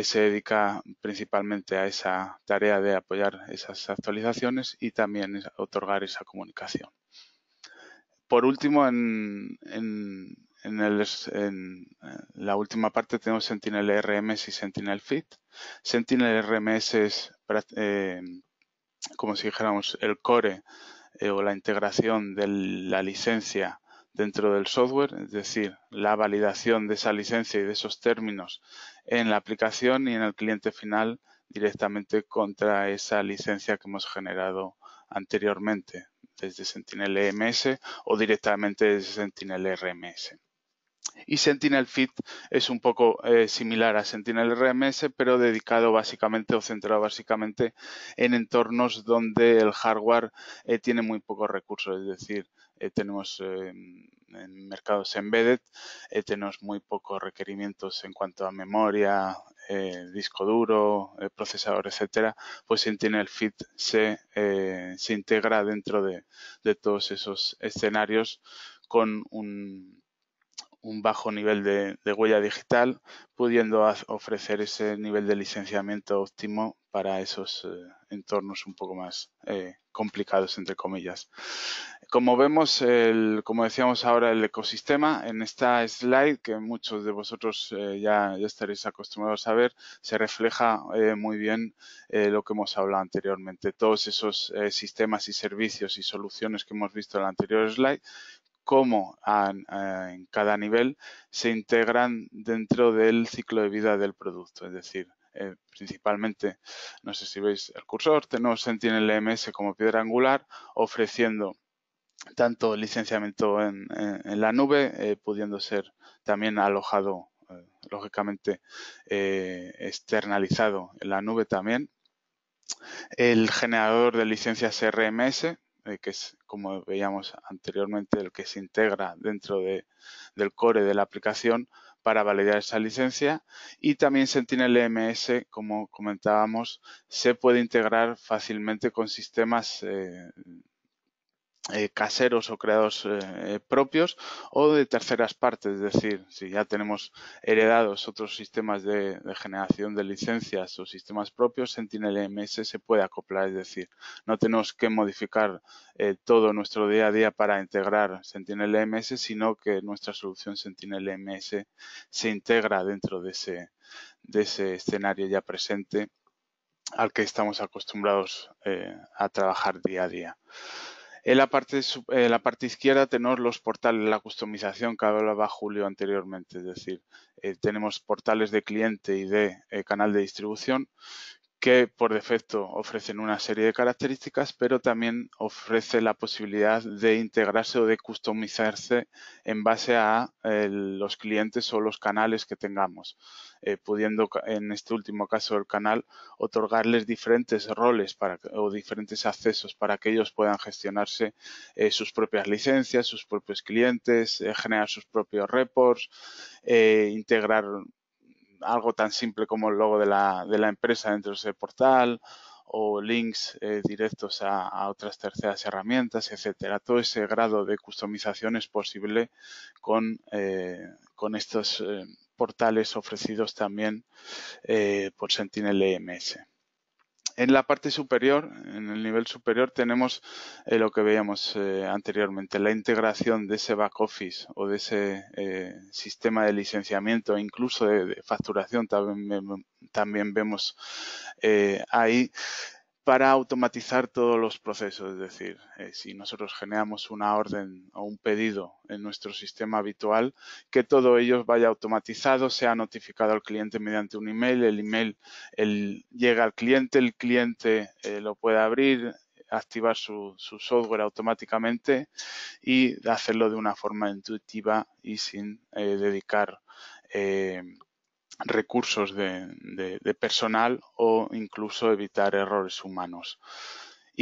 B: se dedica principalmente a esa tarea de apoyar esas actualizaciones y también otorgar esa comunicación por último, en, la última parte tenemos Sentinel RMS y Sentinel Fit. Sentinel RMS es, eh, como si dijéramos, el core eh, o la integración de la licencia dentro del software, es decir, la validación de esa licencia y de esos términos en la aplicación y en el cliente final directamente contra esa licencia que hemos generado anteriormente desde Sentinel EMS o directamente desde Sentinel RMS. Y Sentinel Fit es un poco eh, similar a Sentinel RMS, pero dedicado básicamente o centrado básicamente en entornos donde el hardware eh, tiene muy pocos recursos, es decir, eh, tenemos en mercados embedded, tenemos muy pocos requerimientos en cuanto a memoria, eh, disco duro, eh, procesador, etcétera, pues el Fit se, eh, se integra dentro de, de, todos esos escenarios con un, un bajo nivel de, huella digital, pudiendo ofrecer ese nivel de licenciamiento óptimo para esos eh, entornos un poco más eh, complicados, entre comillas. Como vemos, como decíamos ahora, el ecosistema en esta slide, que muchos de vosotros eh, ya, ya, estaréis acostumbrados a ver, se refleja muy bien lo que hemos hablado anteriormente. Todos esos sistemas y servicios y soluciones que hemos visto en la anterior slide cómo en cada nivel se integran dentro del ciclo de vida del producto. Es decir, eh, principalmente, no sé si veis el cursor, tenemos Sentinel e MS como piedra angular, ofreciendo tanto licenciamiento en, la nube, eh, pudiendo ser también alojado, eh, lógicamente, externalizado en la nube también. El generador de licencias e RMS, eh, que es, como veíamos anteriormente, el que se integra dentro de, del core de la aplicación para validar esa licencia. Y también Sentinel EMS, como comentábamos, se puede integrar fácilmente con sistemas eh, eh, caseros o creados eh, eh, propios o de terceras partes, es decir, si ya tenemos heredados otros sistemas de, generación de licencias o sistemas propios, Sentinel MS se puede acoplar, es decir, no tenemos que modificar todo nuestro día a día para integrar Sentinel MS, sino que nuestra solución Sentinel MS se integra dentro de ese, de ese escenario ya presente al que estamos acostumbrados a trabajar día a día. En eh, eh, la parte, izquierda tenemos los portales, la customización que hablaba Julio anteriormente, es decir, eh, tenemos portales de cliente y de canal de distribución que por defecto ofrecen una serie de características, pero también ofrece la posibilidad de integrarse o de customizarse en base a eh, los clientes o los canales que tengamos, eh, pudiendo en este último caso el canal otorgarles diferentes roles o diferentes accesos para que ellos puedan gestionarse eh, sus propias licencias, sus propios clientes, generar sus propios reports, integrar algo tan simple como el logo de la, de la empresa dentro de ese portal o links eh, directos a, otras terceras herramientas, etcétera. Todo ese grado de customización es posible con, eh, estos eh, portales ofrecidos también por Sentinel EMS. En la parte superior, en el nivel superior, tenemos eh, lo que veíamos eh, anteriormente, la integración de ese back office o de ese eh, sistema de licenciamiento, incluso de, facturación, también, también vemos ahí para automatizar todos los procesos. Es decir, eh, si nosotros generamos una orden o un pedido en nuestro sistema habitual, que todo ello vaya automatizado, sea notificado al cliente mediante un email, el email llega al cliente, el cliente eh, lo puede abrir, activar su, software automáticamente y hacerlo de una forma intuitiva y sin eh, dedicar recursos de, personal o incluso evitar errores humanos.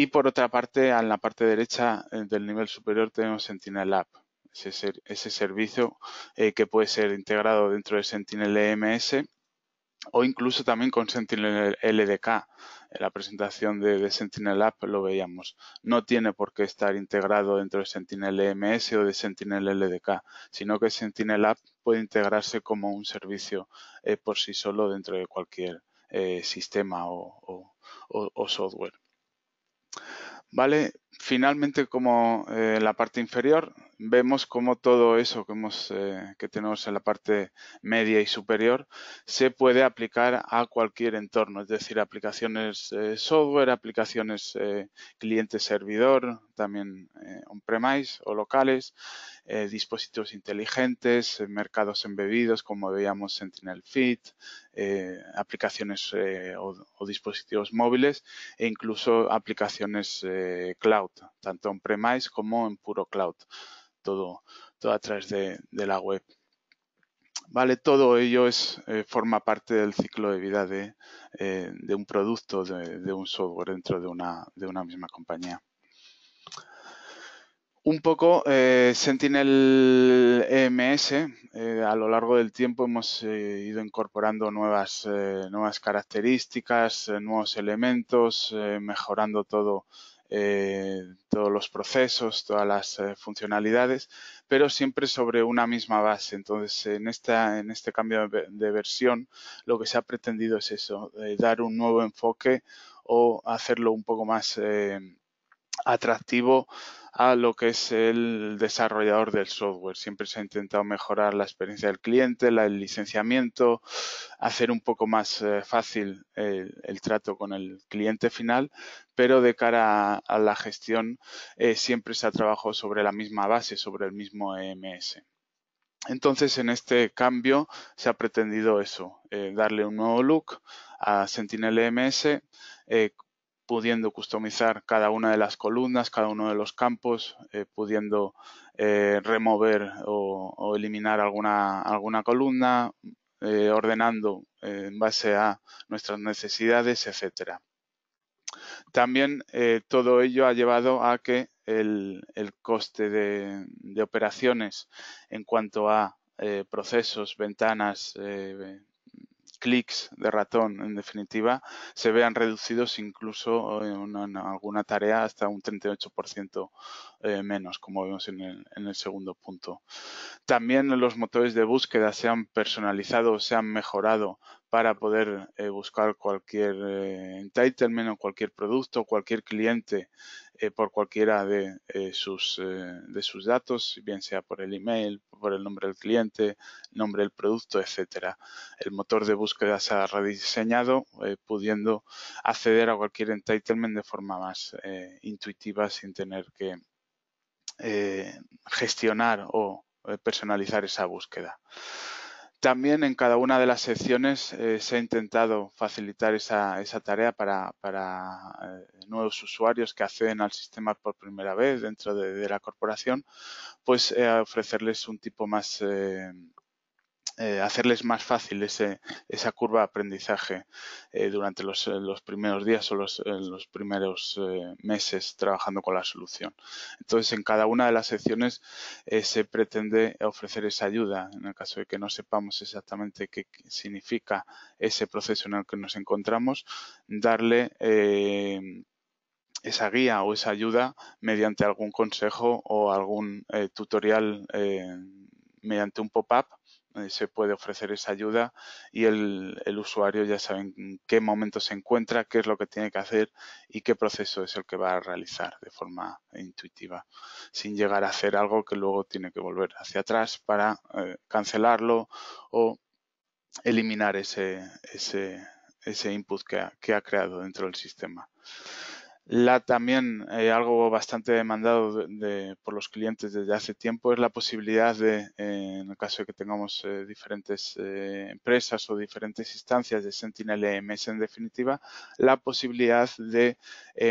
B: Y por otra parte, en la parte derecha eh, del nivel superior tenemos Sentinel App, ese, servicio eh, que puede ser integrado dentro de Sentinel EMS o incluso también con Sentinel LDK. En la presentación de, Sentinel App lo veíamos. No tiene por qué estar integrado dentro de Sentinel e MS o de Sentinel LDK, sino que Sentinel App puede integrarse como un servicio eh, por sí solo dentro de cualquier eh, sistema o, software. Vale, finalmente como en eh, la parte inferior vemos cómo todo eso que, tenemos en la parte media y superior se puede aplicar a cualquier entorno, es decir, aplicaciones eh, software, aplicaciones eh, cliente-servidor, también eh, on-premise o locales, dispositivos inteligentes, mercados embebidos como veíamos Sentinel Fit, aplicaciones o, dispositivos móviles e incluso aplicaciones cloud, tanto on-premise como en puro cloud todo, todo a través de, la web. Vale, todo ello es, eh, forma parte del ciclo de vida de, eh, de un producto, de, un software dentro de una, de una misma compañía. Un poco eh, Sentinel EMS, a lo largo del tiempo hemos ido incorporando nuevas, nuevas características, nuevos elementos, mejorando todo eh, todos los procesos, todas las eh, funcionalidades, pero siempre sobre una misma base. Entonces, en, esta, en este cambio de, versión, lo que se ha pretendido es eso, dar un nuevo enfoque o hacerlo un poco más eh, atractivo a lo que es el desarrollador del software. Siempre se ha intentado mejorar la experiencia del cliente, el licenciamiento, hacer un poco más eh, fácil el, trato con el cliente final, pero de cara a, la gestión eh, siempre se ha trabajado sobre la misma base, sobre el mismo EMS. Entonces, en este cambio se ha pretendido eso, eh, darle un nuevo look a Sentinel EMS, pudiendo customizar cada una de las columnas, cada uno de los campos, eh, pudiendo eh, remover o, eliminar alguna, alguna columna, eh, ordenando en base a nuestras necesidades, etcétera. También todo ello ha llevado a que el, coste de, de, operaciones en cuanto a procesos, ventanas, clics de ratón, en definitiva, se vean reducidos incluso en, alguna tarea hasta un 38% eh, menos, como vemos en el, en el, segundo punto. También los motores de búsqueda se han personalizado, se han mejorado para poder eh, buscar cualquier eh, entitlement o cualquier producto, cualquier cliente eh, por cualquiera de, eh, sus, eh, de sus datos, bien sea por el email, por el nombre del cliente, nombre del producto, etcétera. El motor de búsqueda se ha rediseñado pudiendo acceder a cualquier entitlement de forma más intuitiva sin tener que gestionar o personalizar esa búsqueda. También en cada una de las secciones eh, se ha intentado facilitar esa, tarea para, eh, nuevos usuarios que acceden al sistema por primera vez dentro de, la corporación, pues eh, ofrecerles un tipo más eh, hacerles más fácil esa curva de aprendizaje eh, durante eh, los, primeros días o los, primeros meses trabajando con la solución. Entonces, en cada una de las secciones se pretende ofrecer esa ayuda. En el caso de que no sepamos exactamente qué significa ese proceso en el que nos encontramos, darle esa guía o esa ayuda mediante algún consejo o algún tutorial mediante un pop-up eh, se puede ofrecer esa ayuda y el, el, usuario ya sabe en qué momento se encuentra, qué es lo que tiene que hacer y qué proceso es el que va a realizar de forma intuitiva, sin llegar a hacer algo que luego tiene que volver hacia atrás para eh, cancelarlo o eliminar ese, ese, ese input que que ha creado dentro del sistema. La también, eh, algo bastante demandado por los clientes desde hace tiempo, es la posibilidad de, eh, en el caso de que tengamos eh, diferentes empresas o diferentes instancias de Sentinel EMS en definitiva, la posibilidad de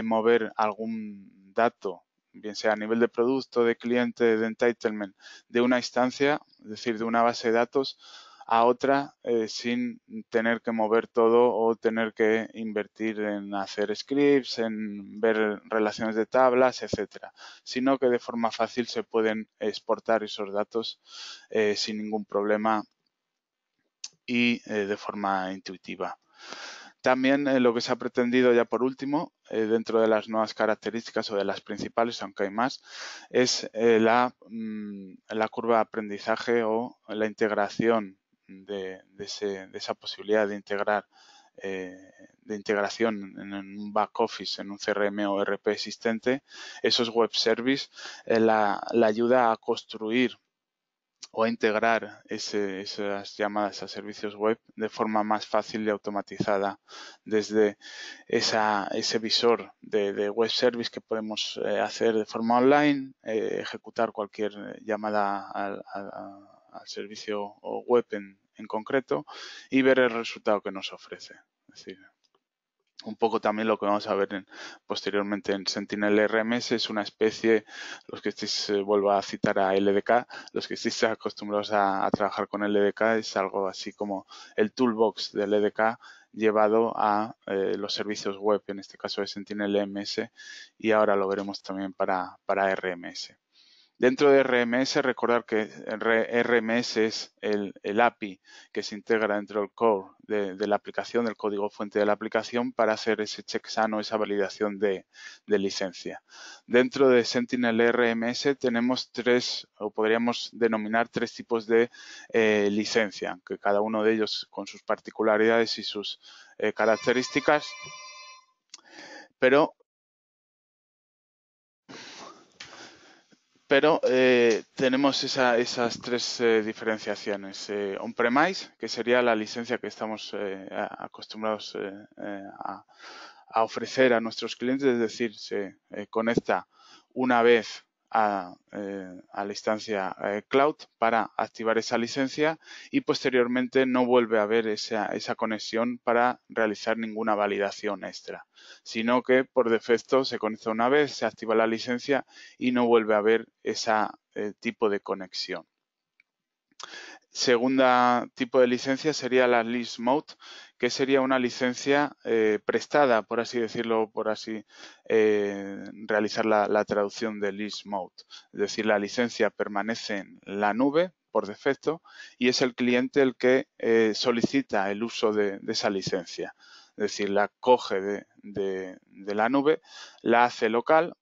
B: mover algún dato bien sea a nivel de producto, de cliente, de entitlement, de una instancia, es decir, de una base de datos a otra eh, sin tener que mover todo o tener que invertir en hacer scripts, en ver relaciones de tablas, etcétera, sino que de forma fácil se pueden exportar esos datos eh, sin ningún problema y eh, de forma intuitiva. También lo que se ha pretendido ya por último, dentro de las nuevas características o de las principales, aunque hay más, es la, mm, la, curva de aprendizaje o la integración de, esa posibilidad de integrar, eh, de integración en un back office, en un CRM o e RP existente, esos web service, eh, la, ayuda a construir o a integrar esas llamadas a servicios web de forma más fácil y automatizada desde ese visor de, web service que podemos eh, hacer de forma online, ejecutar cualquier llamada al, al, al servicio web en, en concreto y ver el resultado que nos ofrece. decir, un poco también lo que vamos a ver posteriormente en Sentinel RMS es una especie, los que estéis, eh, vuelvo a citar a LDK, los que estéis acostumbrados a, trabajar con LDK es algo así como el toolbox de LDK llevado a eh, los servicios web, en este caso de Sentinel MS, y ahora lo veremos también para, para RMS. Dentro de RMS, recordar que RMS es el, API que se integra dentro del core de, la aplicación, del código fuente de la aplicación, para hacer ese check sano, esa validación de, licencia. Dentro de Sentinel RMS tenemos tres, o podríamos denominar tres tipos de eh, licencia, que cada uno de ellos con sus particularidades y sus eh, características pero pero eh, tenemos esas tres eh, diferenciaciones. Eh, On-premise, que sería la licencia que estamos eh, acostumbrados eh, a, ofrecer a nuestros clientes, es decir, se conecta una vez eh, a, la instancia eh, cloud para activar esa licencia y posteriormente no vuelve a haber esa, conexión para realizar ninguna validación extra, sino que por defecto se conecta una vez, se activa la licencia y no vuelve a haber ese eh, tipo de conexión segunda tipo de licencia sería la lease mode, que sería una licencia eh, prestada, por así decirlo, por así eh, realizar la, la, traducción de lease mode. Es decir, la licencia permanece en la nube por defecto y es el cliente el que eh, solicita el uso de, esa licencia es decir, la coge de, de, de, la nube, la hace local,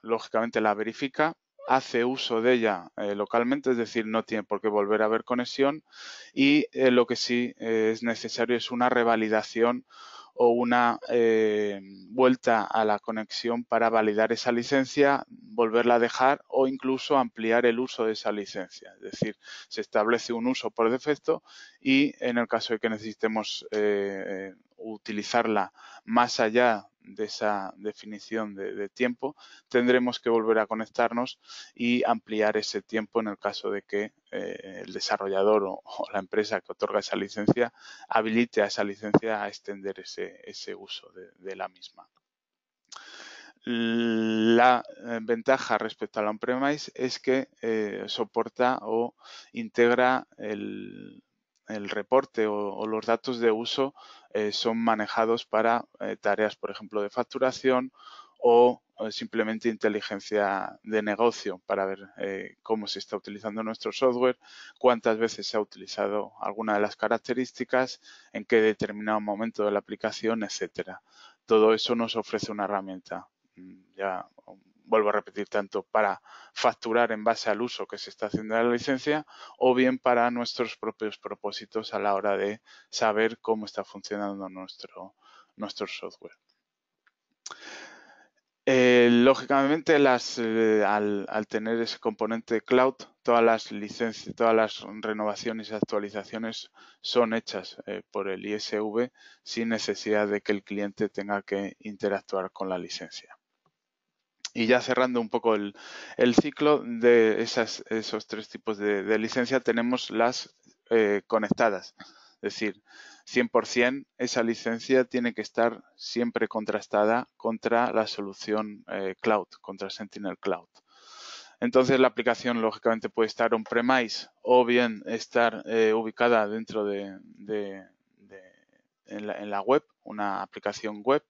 B: lógicamente la verifica hace uso de ella eh, localmente, es decir, no tiene por qué volver a haber conexión y eh, lo que sí eh, es necesario es una revalidación o una vuelta a la conexión para validar esa licencia, volverla a dejar o incluso ampliar el uso de esa licencia. Es decir, se establece un uso por defecto y en el caso de que necesitemos utilizarla más allá de esa definición de, tiempo, tendremos que volver a conectarnos y ampliar ese tiempo en el caso de que eh, el desarrollador o, la empresa que otorga esa licencia habilite a esa licencia a extender ese, uso de, la misma. La eh, ventaja respecto la on-premise es que eh, soporta o integra el el reporte o, los datos de uso eh, son manejados para eh, tareas, por ejemplo, de facturación o, eh, simplemente inteligencia de negocio para ver cómo se está utilizando nuestro software, cuántas veces se ha utilizado alguna de las características, en qué determinado momento de la aplicación, etcétera. Todo eso nos ofrece una herramienta mm, ya vuelvo a repetir, tanto para facturar en base al uso que se está haciendo de la licencia o bien para nuestros propios propósitos a la hora de saber cómo está funcionando nuestro, software. Eh, lógicamente, eh, al, tener ese componente cloud, todas las licencias, todas las renovaciones y actualizaciones son hechas eh, por el ISV sin necesidad de que el cliente tenga que interactuar con la licencia y ya cerrando un poco el, ciclo de esas, esos tres tipos de, licencia, tenemos las eh, conectadas. Es decir, 100% esa licencia tiene que estar siempre contrastada contra la solución eh, cloud, contra Sentinel Cloud. Entonces la aplicación lógicamente puede estar on-premise o bien estar eh, ubicada dentro de, en la, web, una aplicación web,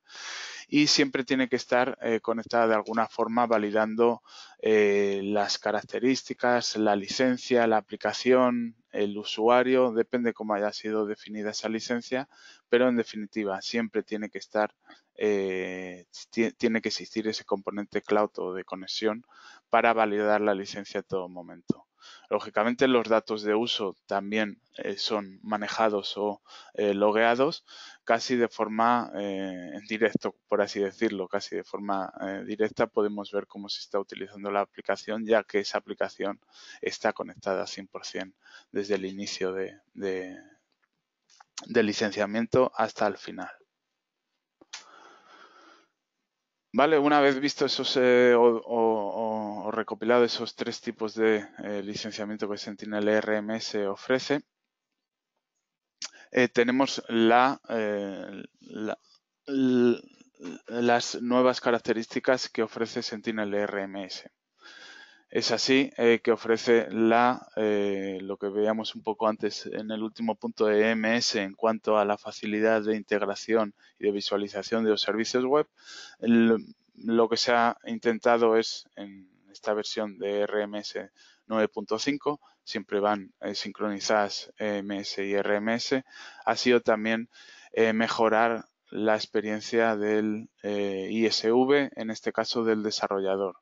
B: y siempre tiene que estar eh, conectada de alguna forma validando eh, las características, la licencia, la aplicación, el usuario, depende cómo haya sido definida esa licencia, pero en definitiva siempre tiene que estar, eh, tiene que existir ese componente cloud o de conexión para validar la licencia en todo momento. Lógicamente los datos de uso también eh, son manejados o eh, logueados casi de forma eh, en directo, por así decirlo, casi de forma directa podemos ver cómo se está utilizando la aplicación ya que esa aplicación está conectada 100% desde el inicio del de licenciamiento hasta el final. Vale, una vez visto esos eh, o, recopilado esos tres tipos de eh, licenciamiento que Sentinel RMS ofrece, eh, tenemos las nuevas características que ofrece Sentinel RMS es así eh, que ofrece la, eh, lo que veíamos un poco antes en el último punto de EMS en cuanto a la facilidad de integración y de visualización de los servicios web. lo que se ha intentado es en esta versión de RMS 9.5, siempre van eh, sincronizadas EMS y RMS, ha sido también mejorar la experiencia del eh, ISV, en este caso del desarrollador.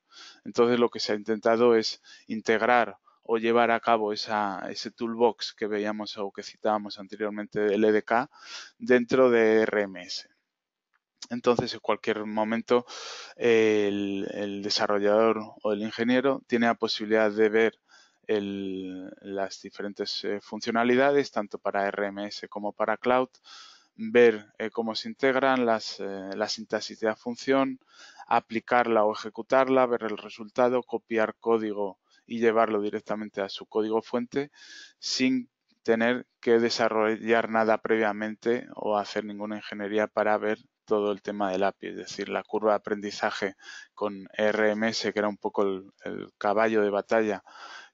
B: Entonces lo que se ha intentado es integrar o llevar a cabo ese toolbox que veíamos o que citábamos anteriormente el EDK dentro de RMS. Entonces, en cualquier momento, el, desarrollador o el ingeniero tiene la posibilidad de ver las diferentes eh, funcionalidades, tanto para RMS como para Cloud, ver eh, cómo se integran, las, eh, la sintaxis de la función, aplicarla o ejecutarla, ver el resultado, copiar código y llevarlo directamente a su código fuente sin tener que desarrollar nada previamente o hacer ninguna ingeniería para ver todo el tema del API, es decir, la curva de aprendizaje con RMS, que era un poco el, caballo de batalla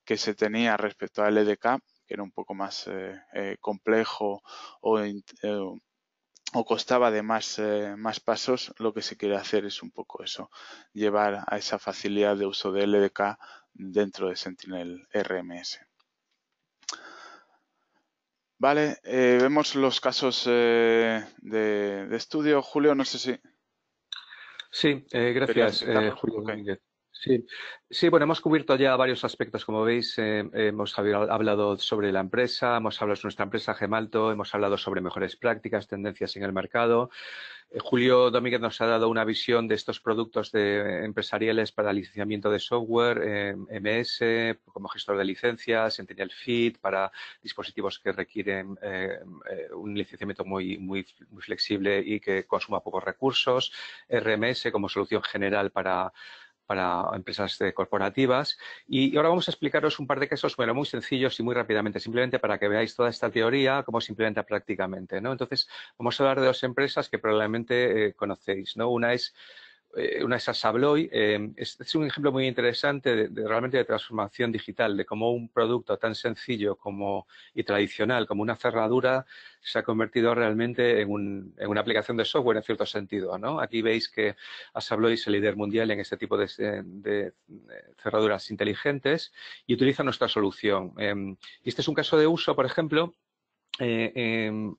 B: que se tenía respecto al LDK, e que era un poco más eh, complejo o, o costaba de eh, más, pasos, lo que se quiere hacer es un poco eso, llevar a esa facilidad de uso de LDK dentro de Sentinel RMS. Vale, eh, vemos los casos eh, de, estudio. Julio, no sé si...
A: Sí, gracias, Julio. Sí. sí, bueno, hemos cubierto ya varios aspectos, como veis, eh, hemos hablado sobre la empresa, hemos hablado sobre nuestra empresa Gemalto, hemos hablado sobre mejores prácticas, tendencias en el mercado. Eh, Julio Domínguez nos ha dado una visión de estos productos eh, empresariales para licenciamiento de software, MS, como gestor de licencias, Sentinel Fit, para dispositivos que requieren un licenciamiento muy, muy flexible y que consuma pocos recursos, RMS como solución general para para empresas eh, corporativas. Y, ahora vamos a explicaros un par de casos bueno, muy sencillos y muy rápidamente, simplemente para que veáis toda esta teoría, cómo se implementa prácticamente. ¿no? Entonces, vamos a hablar de dos empresas que probablemente eh, conocéis. ¿no? Una es eh, una de esas Sabloy, em, es, un ejemplo muy interesante de, realmente de transformación digital, de cómo un producto tan sencillo como, y tradicional como una cerradura se ha convertido realmente en, una aplicación de software en cierto sentido. Aquí veis que Asabloy es el líder mundial en este tipo de, eh, cerraduras inteligentes y utiliza nuestra solución. Em, y este es un caso de uso, por ejemplo, eh, em,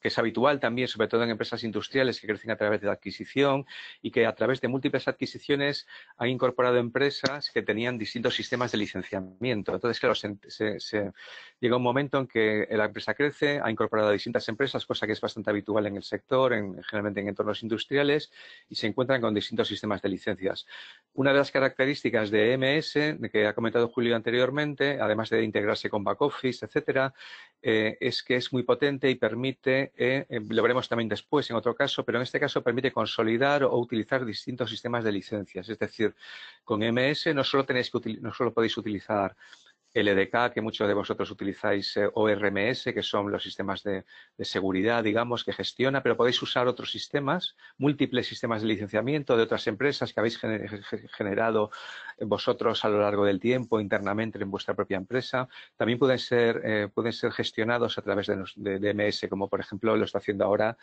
A: que es habitual también, sobre todo en empresas industriales que crecen a través de la adquisición y que a través de múltiples adquisiciones han incorporado empresas que tenían distintos sistemas de licenciamiento. Entonces, claro, se, llega un momento en que la empresa crece, ha incorporado a distintas empresas, cosa que es bastante habitual en el sector, generalmente en entornos industriales, y se encuentran con distintos sistemas de licencias. Una de las características de MS, que ha comentado Julio anteriormente, además de integrarse con back office, etcétera, eh, es que es muy potente y permite, eh, eh, lo veremos también después en otro caso, pero en este caso permite consolidar o utilizar distintos sistemas de licencias. Es decir, con MS no solo, no solo podéis utilizar LDK, que muchos de vosotros utilizáis eh, ORMS, que son los sistemas de, seguridad, digamos, que gestiona, pero podéis usar otros sistemas, múltiples sistemas de licenciamiento de otras empresas que habéis generado vosotros a lo largo del tiempo internamente en vuestra propia empresa. También pueden ser, eh, gestionados a través de, MS, como por ejemplo lo está haciendo ahora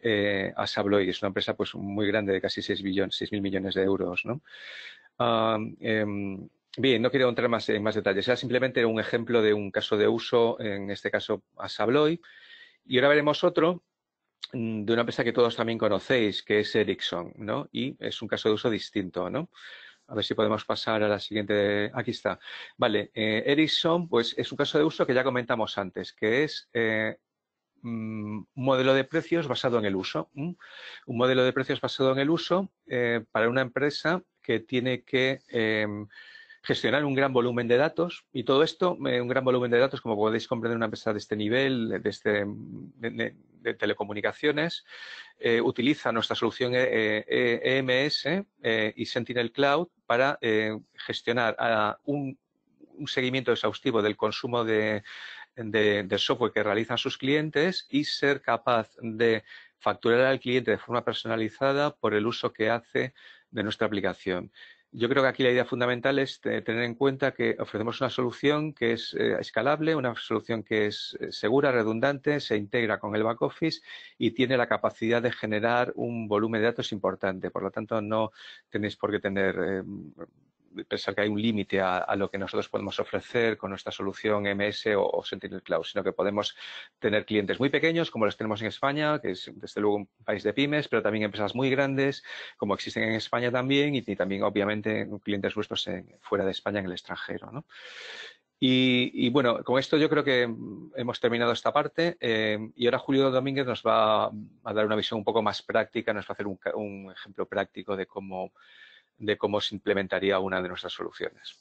A: eh, Asabloy, es una empresa pues muy grande de casi 6.000 mil millones de euros. ¿no? Ah, em, Bien, no quiero entrar más en más detalles. Era simplemente un ejemplo de un caso de uso, en este caso a Sabloy. Y ahora veremos otro mm, de una empresa que todos también conocéis, que es Ericsson, ¿no? Y es un caso de uso distinto, ¿no? A ver si podemos pasar a la siguiente. Aquí está. Vale, eh, Ericsson, pues es un caso de uso que ya comentamos antes, que es eh, mm, un modelo de precios basado en el uso. Un modelo de precios basado en el uso eh, para una empresa que tiene que em, gestionar un gran volumen de datos y todo esto, eh, un gran volumen de datos, como podéis comprender, una empresa de este nivel, de, este, de, telecomunicaciones, eh, utiliza nuestra solución EMS eh, e y Sentinel Cloud para gestionar un, seguimiento exhaustivo del consumo de, software que realizan sus clientes y ser capaz de facturar al cliente de forma personalizada por el uso que hace de nuestra aplicación. Yo creo que aquí la idea fundamental es tener en cuenta que ofrecemos una solución que es eh, escalable, una solución que es eh, segura, redundante, se integra con el back office y tiene la capacidad de generar un volumen de datos importante. Por lo tanto, no tenéis por qué tener eh, pensar que hay un límite a, lo que nosotros podemos ofrecer con nuestra solución MS o, Sentinel Cloud, sino que podemos tener clientes muy pequeños, como los tenemos en España, que es desde luego un país de pymes, pero también empresas muy grandes, como existen en España también, y, también obviamente clientes nuestros fuera de España en el extranjero. Y, bueno, con esto yo creo que hemos terminado esta parte eh, y ahora Julio Domínguez nos va a dar una visión un poco más práctica, nos va a hacer un ejemplo práctico de cómo de cómo se implementaría una de nuestras soluciones.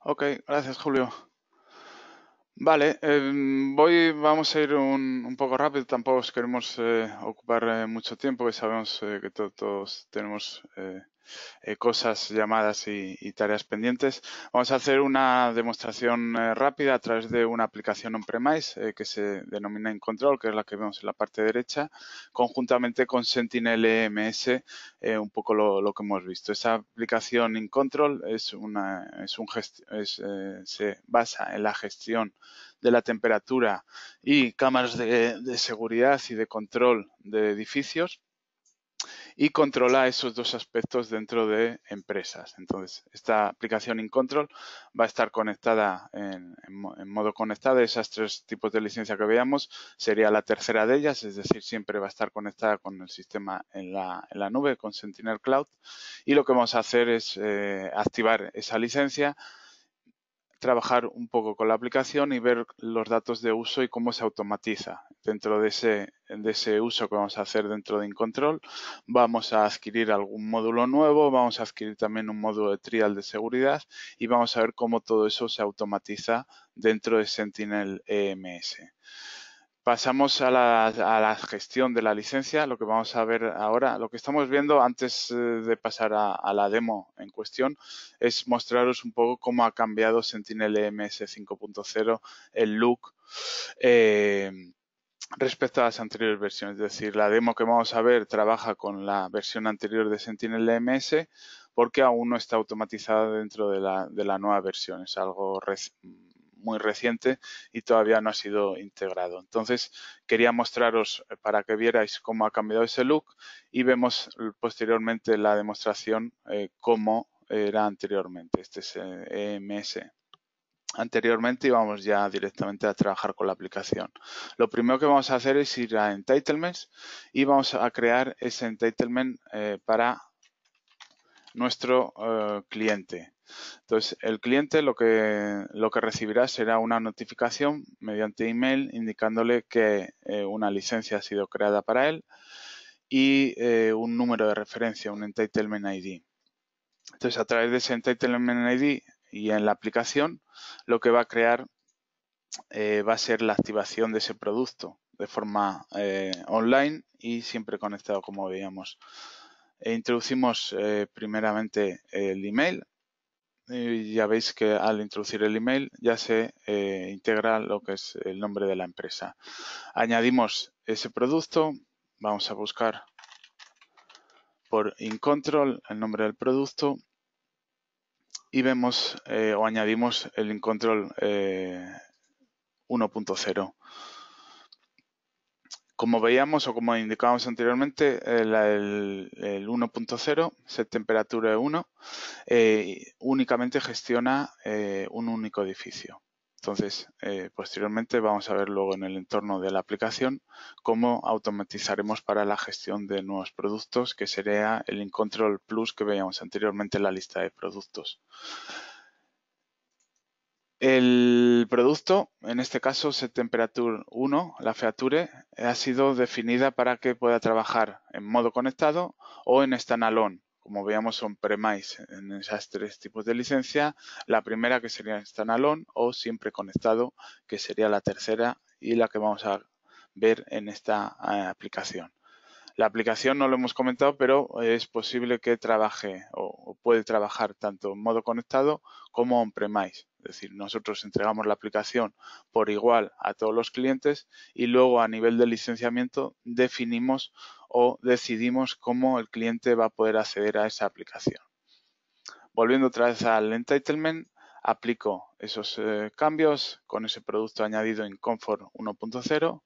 B: Ok, gracias Julio. Vale, em, voy, vamos a ir un, poco rápido, tampoco os queremos eh, ocupar eh, mucho tiempo que sabemos eh, que todos tenemos eh, cosas llamadas y, tareas pendientes. Vamos a hacer una demostración eh, rápida a través de una aplicación on-premise eh, que se denomina InControl, que es la que vemos en la parte derecha, conjuntamente con Sentinel EMS, un poco lo, que hemos visto. Esa aplicación InControl se basa en la gestión de la temperatura y cámaras de seguridad y de control de edificios y controla esos dos aspectos dentro de empresas. Entonces, esta aplicación InControl va a estar conectada en, modo conectada. Esas tres tipos de licencia que veíamos. sería la tercera de ellas, es decir, siempre va a estar conectada con el sistema en la, nube, con Sentinel Cloud. Y lo que vamos a hacer es eh, activar esa licencia trabajar un poco con la aplicación y ver los datos de uso y cómo se automatiza. Dentro de ese, uso que vamos a hacer dentro de InControl, vamos a adquirir algún módulo nuevo, vamos a adquirir también un módulo de trial de seguridad y vamos a ver cómo todo eso se automatiza dentro de Sentinel EMS. Pasamos a la, gestión de la licencia, lo que vamos a ver ahora. Lo que estamos viendo antes eh, de pasar a, la demo en cuestión es mostraros un poco cómo ha cambiado Sentinel EMS 5.0 el look eh, respecto a las anteriores versiones. Es decir, la demo que vamos a ver trabaja con la versión anterior de Sentinel EMS porque aún no está automatizada dentro de la, de la nueva versión. Es algo muy reciente y todavía no ha sido integrado. Entonces, quería mostraros eh, para que vierais cómo ha cambiado ese look y vemos posteriormente la demostración eh, cómo era anteriormente. Este es EMS. Eh, e anteriormente íbamos ya directamente a trabajar con la aplicación. Lo primero que vamos a hacer es ir a Entitlements y vamos a crear ese entitlement para nuestro eh, cliente. Entonces, el cliente lo que, lo que recibirá será una notificación mediante email indicándole que eh, una licencia ha sido creada para él y eh, un número de referencia, un Entitlement ID. Entonces, a través de ese Entitlement ID y en la aplicación, lo que va a crear va a ser la activación de ese producto de forma online y siempre conectado, como veíamos. E introducimos eh, primeramente el email. Y ya veis que al introducir el email ya se eh, integra lo que es el nombre de la empresa. Añadimos ese producto. Vamos a buscar por InControl el nombre del producto y vemos eh, o añadimos el InControl 1.0. Como veíamos o como indicábamos anteriormente, eh, el, 1.0, set temperatura 1, eh, únicamente gestiona eh, un único edificio. Entonces, posteriormente vamos a ver luego en el entorno de la aplicación cómo automatizaremos para la gestión de nuevos productos, que sería el InControl Plus que veíamos anteriormente en la lista de productos. El producto, en este caso Temperature 1, la feature, ha sido definida para que pueda trabajar en modo conectado o en standalone, como veíamos son premise en esas tres tipos de licencia. La primera que sería standalone o siempre conectado, que sería la tercera y la que vamos a ver en esta eh, aplicación. La aplicación no lo hemos comentado, pero es posible que trabaje o, puede trabajar tanto en modo conectado como on-premise. Es decir, nosotros entregamos la aplicación por igual a todos los clientes y luego a nivel de licenciamiento definimos o decidimos cómo el cliente va a poder acceder a esa aplicación. Volviendo otra vez al entitlement, aplico esos eh, cambios con ese producto añadido en Comfort 1.0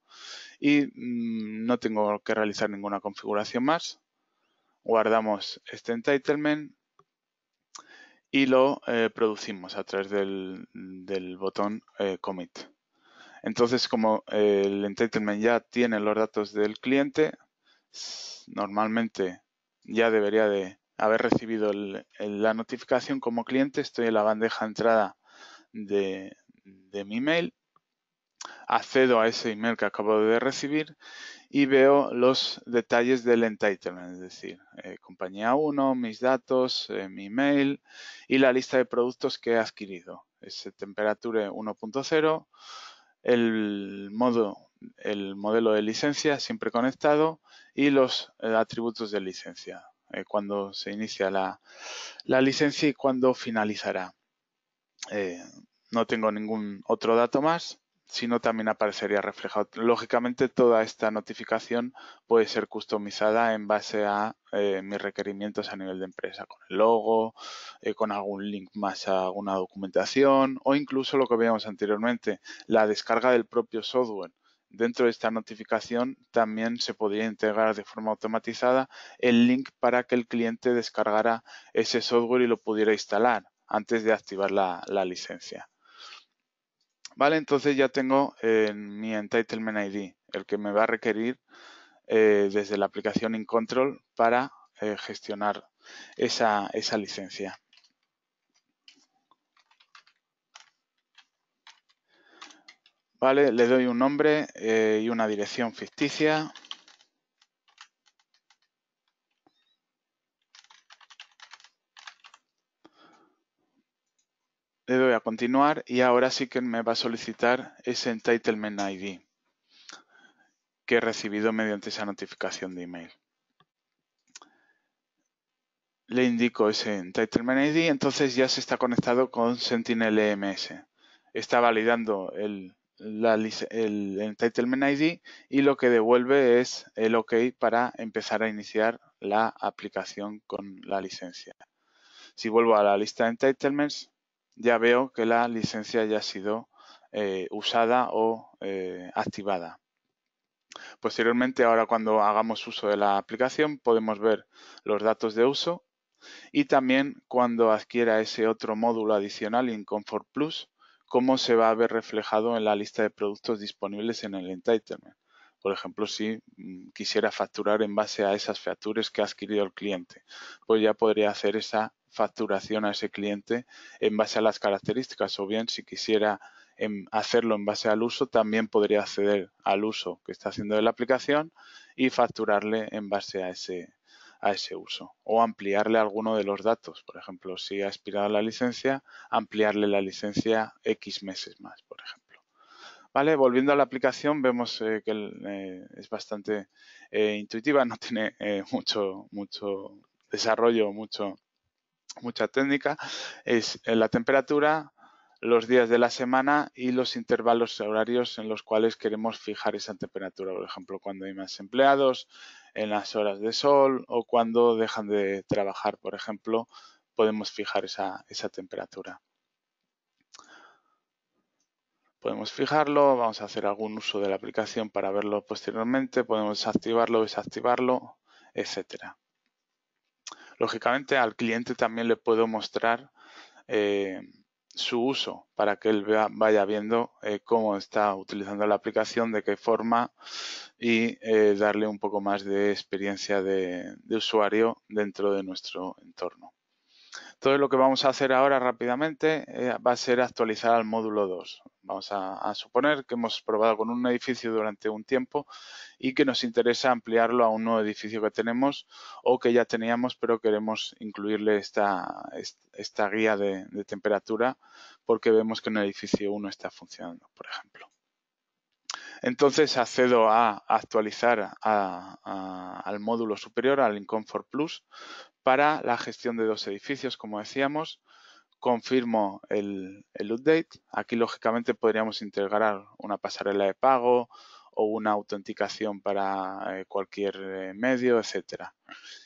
B: y mm, no tengo que realizar ninguna configuración más. Guardamos este entitlement y lo eh, producimos a través del, botón eh, commit. Entonces, como el entitlement ya tiene los datos del cliente, normalmente ya debería de haber recibido la notificación como cliente, estoy en la bandeja entrada de, mi email, accedo a ese email que acabo de recibir y veo los detalles del entitlement, es decir, eh, compañía 1, mis datos, eh, mi email y la lista de productos que he adquirido. Es temperatura 1.0, el modo el modelo de licencia siempre conectado y los eh, atributos de licencia. Eh, cuando se inicia la, licencia y cuándo finalizará. Eh, no tengo ningún otro dato más, sino también aparecería reflejado. Lógicamente toda esta notificación puede ser customizada en base a eh, mis requerimientos a nivel de empresa, con el logo, con algún link más a alguna documentación o incluso lo que veíamos anteriormente, la descarga del propio software. Dentro de esta notificación también se podría integrar de forma automatizada el link para que el cliente descargara ese software y lo pudiera instalar antes de activar la, licencia. Vale, entonces ya tengo eh, mi Entitlement ID, el que me va a requerir eh, desde la aplicación InControl para eh, gestionar esa licencia. le doy un nombre eh, y una dirección ficticia. Le doy a continuar y ahora sí que me va a solicitar ese entitlement ID que he recibido mediante esa notificación de email. Le indico ese entitlement ID, entonces ya se está conectado con Sentinel EMS. Está validando el, el Entitlement ID y lo que devuelve es el OK para empezar a iniciar la aplicación con la licencia. Si vuelvo a la lista de entitlements, ya veo que la licencia ya ha sido eh, usada o eh, activada. Posteriormente, ahora cuando hagamos uso de la aplicación, podemos ver los datos de uso y también cuando adquiera ese otro módulo adicional, Inconfort Plus, cómo se va a ver reflejado en la lista de productos disponibles en el entitlement. Por ejemplo, si mm, quisiera facturar en base a esas facturas que ha adquirido el cliente, pues ya podría hacer esa facturación a ese cliente en base a las características o bien si quisiera em, hacerlo en base al uso, también podría acceder al uso que está haciendo de la aplicación y facturarle en base a ese, a ese uso o ampliarle alguno de los datos. Por ejemplo, si ha expirado la licencia, ampliarle la licencia X meses más, por ejemplo. Vale, volviendo a la aplicación, vemos eh, que eh, es bastante eh, intuitiva, no tiene mucho, mucho desarrollo, mucho, mucha técnica. Es la temperatura, los días de la semana y los intervalos horarios en los cuales queremos fijar esa temperatura. Por ejemplo, cuando hay más empleados, en las horas de sol o cuando dejan de trabajar, por ejemplo, podemos fijar esa, temperatura. Podemos fijarlo, vamos a hacer algún uso de la aplicación para verlo posteriormente, podemos activarlo, desactivarlo, etcétera. Lógicamente al cliente también le puedo mostrar eh, su uso para que él vaya viendo eh, cómo está utilizando la aplicación, de qué forma y eh, darle un poco más de experiencia de usuario dentro de nuestro entorno. Todo lo que vamos a hacer ahora rápidamente eh, va a ser actualizar al módulo 2. Vamos a, suponer que hemos probado con un edificio durante un tiempo y que nos interesa ampliarlo a un nuevo edificio que tenemos o que ya teníamos pero queremos incluirle esta, guía de, de temperatura porque vemos que en el edificio 1 está funcionando, por ejemplo. Entonces accedo a actualizar al módulo superior, al Inconfort Plus, para la gestión de dos edificios, como decíamos. Confirmo el update. Aquí, lógicamente, podríamos integrar una pasarela de pago, o una autenticación para eh, cualquier eh, medio, etcétera.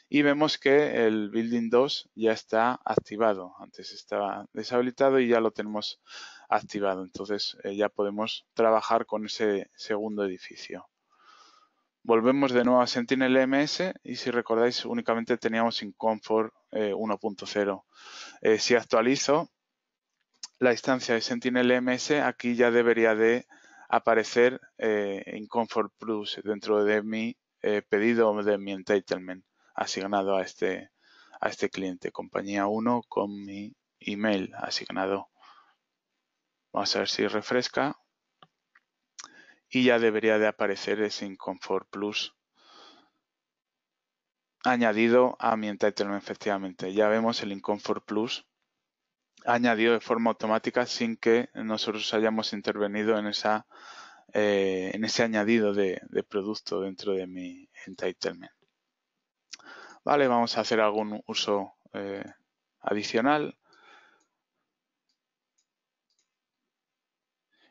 B: Y vemos que el Building 2 ya está activado. Antes estaba deshabilitado y ya lo tenemos activado. Entonces eh, ya podemos trabajar con ese segundo edificio. Volvemos de nuevo a Sentinel MS y si recordáis únicamente teníamos InComfort 1.0. si actualizo la instancia de Sentinel MS, aquí ya debería de aparecer eh, en Comfort Plus dentro de mi eh, pedido de mi entitlement asignado a este, a este cliente, compañía 1 con mi email asignado. Vamos a ver si refresca y ya debería de aparecer ese Comfort Plus añadido a mi entitlement efectivamente. Ya vemos el incomfort Plus añadido de forma automática sin que nosotros hayamos intervenido en, esa, eh, en ese añadido de, producto dentro de mi entitlement. Vale, vamos a hacer algún uso eh, adicional.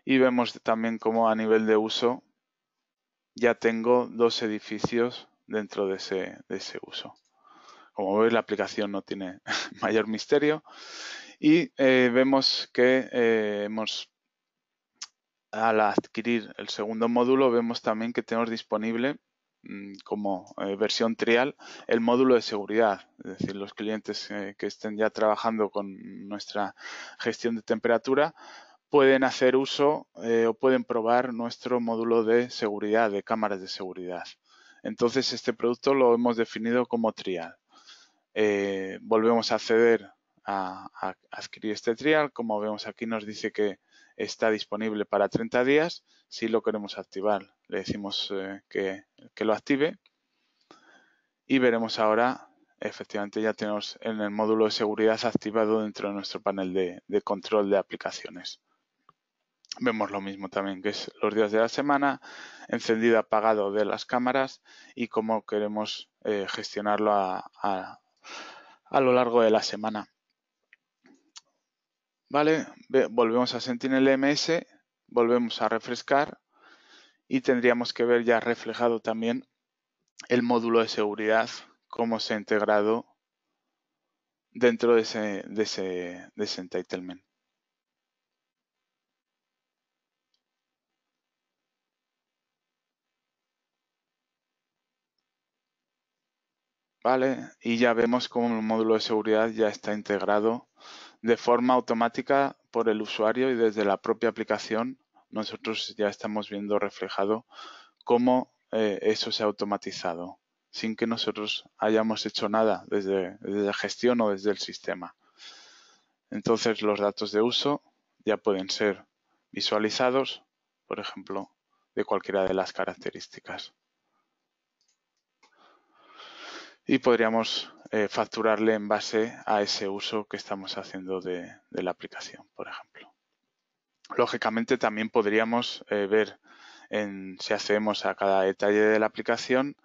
B: Y vemos también cómo a nivel de uso ya tengo dos edificios dentro de ese, de ese uso. Como veis, la aplicación no tiene mayor misterio y eh, vemos que eh, hemos, al adquirir el segundo módulo, vemos también que tenemos disponible mm, como eh, versión trial el módulo de seguridad, es decir, los clientes que estén ya trabajando con nuestra gestión de temperatura pueden hacer uso o pueden probar nuestro módulo de seguridad, de cámaras de seguridad. Entonces, este producto lo hemos definido como trial. volvemos a acceder a, adquirir este trial. Como vemos aquí nos dice que está disponible para 30 días. Si lo queremos activar, le decimos eh, que, lo active. Y veremos ahora efectivamente ya tenemos en el módulo de seguridad activado dentro de nuestro panel de, control de aplicaciones. Vemos lo mismo también que es los días de la semana, encendido apagado de las cámaras y cómo queremos eh, gestionarlo a, lo largo de la semana. ¿Vale? Volvemos a Sentinel MS, volvemos a refrescar y tendríamos que ver ya reflejado también el módulo de seguridad, cómo se ha integrado dentro de ese, de ese, de entitlement. ¿Vale? Y ya vemos cómo el módulo de seguridad ya está integrado de forma automática por el usuario y desde la propia aplicación nosotros ya estamos viendo reflejado cómo eh, eso se ha automatizado sin que nosotros hayamos hecho nada desde la gestión o desde el sistema. Entonces los datos de uso ya pueden ser visualizados, por ejemplo, de cualquiera de las características y podríamos eh, facturarle en base a ese uso que estamos haciendo de, la aplicación, por ejemplo. Lógicamente también podríamos eh, ver en, si hacemos a cada detalle de la aplicación,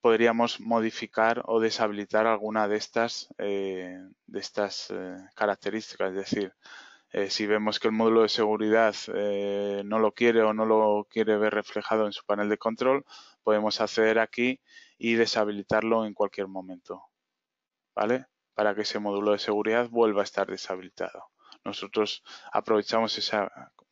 B: podríamos modificar o deshabilitar alguna de estas, eh, de estas características, es decir, si vemos que el módulo de seguridad no lo quiere o no lo quiere ver reflejado en su panel de control, podemos acceder aquí y deshabilitarlo en cualquier momento, ¿vale? Para que ese módulo de seguridad vuelva a estar deshabilitado. Nosotros aprovechamos ese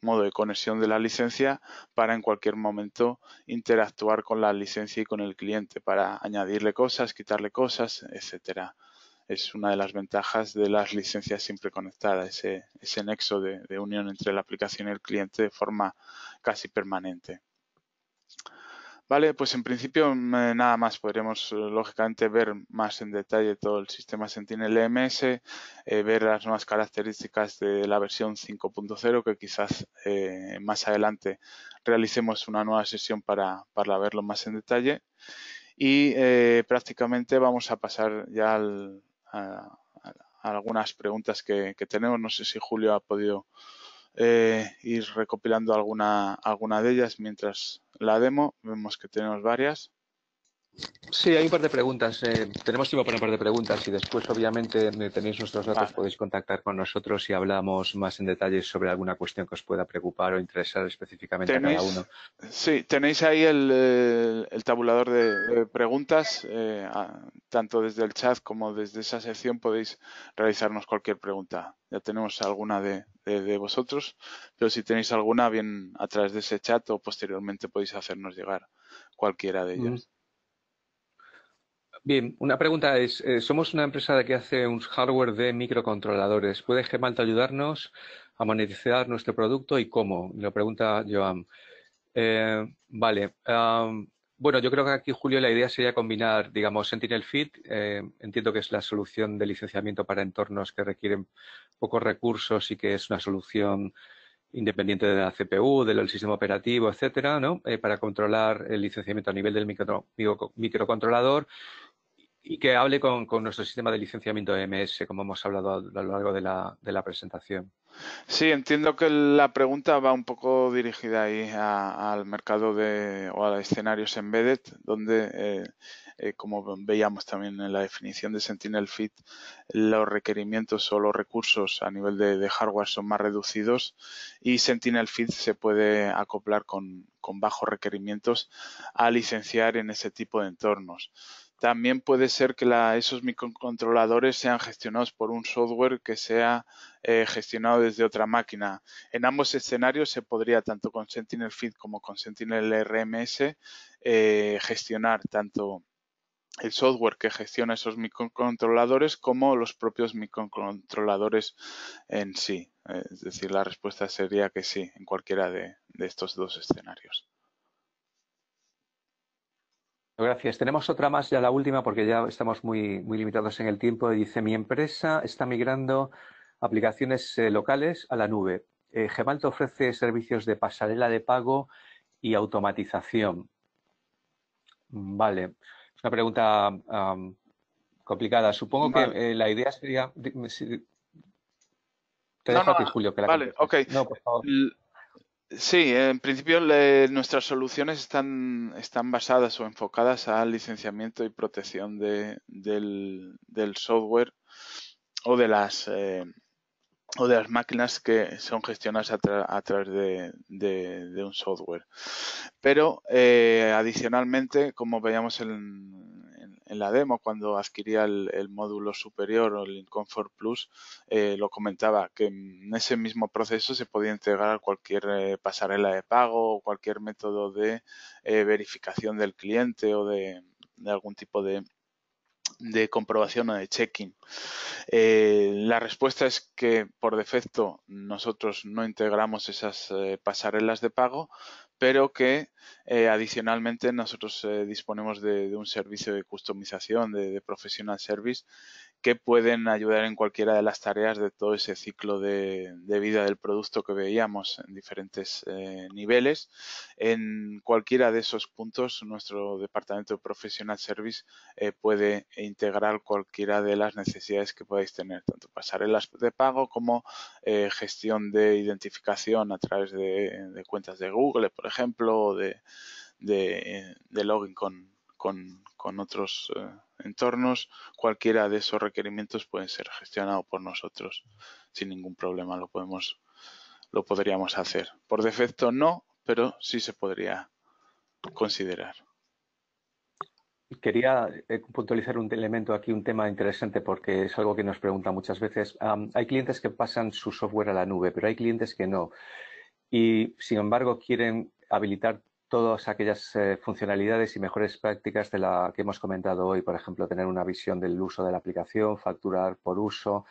B: modo de conexión de la licencia para en cualquier momento interactuar con la licencia y con el cliente, para añadirle cosas, quitarle cosas, etcétera. Es una de las ventajas de las licencias siempre conectadas, ese, nexo de unión entre la aplicación y el cliente de forma casi permanente. Vale, pues en principio nada más, podremos eh, lógicamente ver más en detalle todo el sistema Sentinel EMS, eh, ver las nuevas características de la versión 5.0 que quizás eh, más adelante realicemos una nueva sesión para, para verlo más en detalle y prácticamente vamos a pasar ya a, algunas preguntas que tenemos, no sé si Julio ha podido eh, ir recopilando alguna, alguna de ellas mientras
A: la demo. Vemos que tenemos varias. Sí, hay un par de preguntas. Eh, tenemos tiempo para un par de preguntas y después, obviamente, tenéis nuestros datos, podéis contactar con nosotros y hablamos más en detalle sobre alguna cuestión que os pueda preocupar o interesar específicamente a cada uno.
B: Sí, tenéis ahí el, tabulador de, preguntas, eh, tanto desde el chat como desde esa sección podéis realizarnos cualquier pregunta. Ya tenemos alguna de, vosotros, pero si tenéis alguna, bien a través de ese chat o posteriormente
A: podéis hacernos llegar cualquiera de mm. ellas. Bien, una pregunta es, eh, somos una empresa que hace un hardware de microcontroladores. ¿Puede Gemalto ayudarnos a monetizar nuestro producto y cómo? Lo pregunta Joan. Eh, vale. bueno, yo creo que aquí, Julio, la idea sería combinar, digamos, Sentinel Fit, eh, entiendo que es la solución de licenciamiento para entornos que requieren pocos recursos y que es una solución independiente de la CPU, del sistema operativo, etcétera, ¿no? para controlar el licenciamiento a nivel del microcontrolador y que hable con, nuestro sistema de licenciamiento MS, como hemos hablado a, lo largo de la, presentación.
B: Sí, entiendo que la pregunta va un poco dirigida ahí al mercado de, o a escenarios embedded, donde, eh, eh, como veíamos también en la definición de Sentinel Fit, los requerimientos o los recursos a nivel de, hardware son más reducidos y Sentinel Fit se puede acoplar con bajos requerimientos a licenciar en ese tipo de entornos. También puede ser que esos microcontroladores sean gestionados por un software que sea eh, gestionado desde otra máquina. En ambos escenarios se podría, tanto con Sentinel Feed como con Sentinel RMS, eh, gestionar tanto el software que gestiona esos microcontroladores como los propios microcontroladores en sí. Es decir, la respuesta sería que sí, en cualquiera de estos dos escenarios.
A: Gracias. Tenemos otra más, ya la última, porque ya estamos muy, muy limitados en el tiempo. Dice, mi empresa está migrando aplicaciones eh, locales a la nube. Eh, Gemalto ofrece servicios de pasarela de pago y automatización. Vale. Es una pregunta complicada. Supongo que eh, la idea sería... Te dejo Julio, que la Vale,
B: No, por favor. Sí, en principio nuestras soluciones están, están, basadas o enfocadas al licenciamiento y protección del, software o de las eh, o de las máquinas que son gestionadas a, través de, un software. Pero eh, adicionalmente, como veíamos en, en la demo cuando adquiría el, módulo superior o el Inconfort Plus, eh, lo comentaba, que en ese mismo proceso se podía integrar cualquier eh, pasarela de pago o cualquier método de eh, verificación del cliente o de, algún tipo de, de comprobación o de checking. la respuesta es que por defecto nosotros no integramos esas pasarelas de pago, pero que eh, adicionalmente nosotros eh, disponemos de, un servicio de customización de, de professional service que pueden ayudar en cualquiera de las tareas de todo ese ciclo de, vida del producto que veíamos en diferentes eh, niveles. En cualquiera de esos puntos, nuestro departamento de Professional Service eh, puede integrar cualquiera de las necesidades que podáis tener, tanto pasarelas de pago como eh, gestión de identificación a través de, cuentas de Google, por ejemplo, o de, login con, con, con otros entornos, cualquiera de esos requerimientos puede ser gestionado por nosotros sin ningún problema, lo podemos lo podríamos hacer. Por defecto no, pero sí se podría considerar.
A: Quería eh, puntualizar un elemento aquí, un tema interesante, porque es algo que nos preguntan muchas veces. hay clientes que pasan su software a la nube, pero hay clientes que no. Y, sin embargo, quieren habilitar todas aquellas eh, funcionalidades y mejores prácticas de la que hemos comentado hoy, por ejemplo, tener una visión del uso de la aplicación, facturar por uso,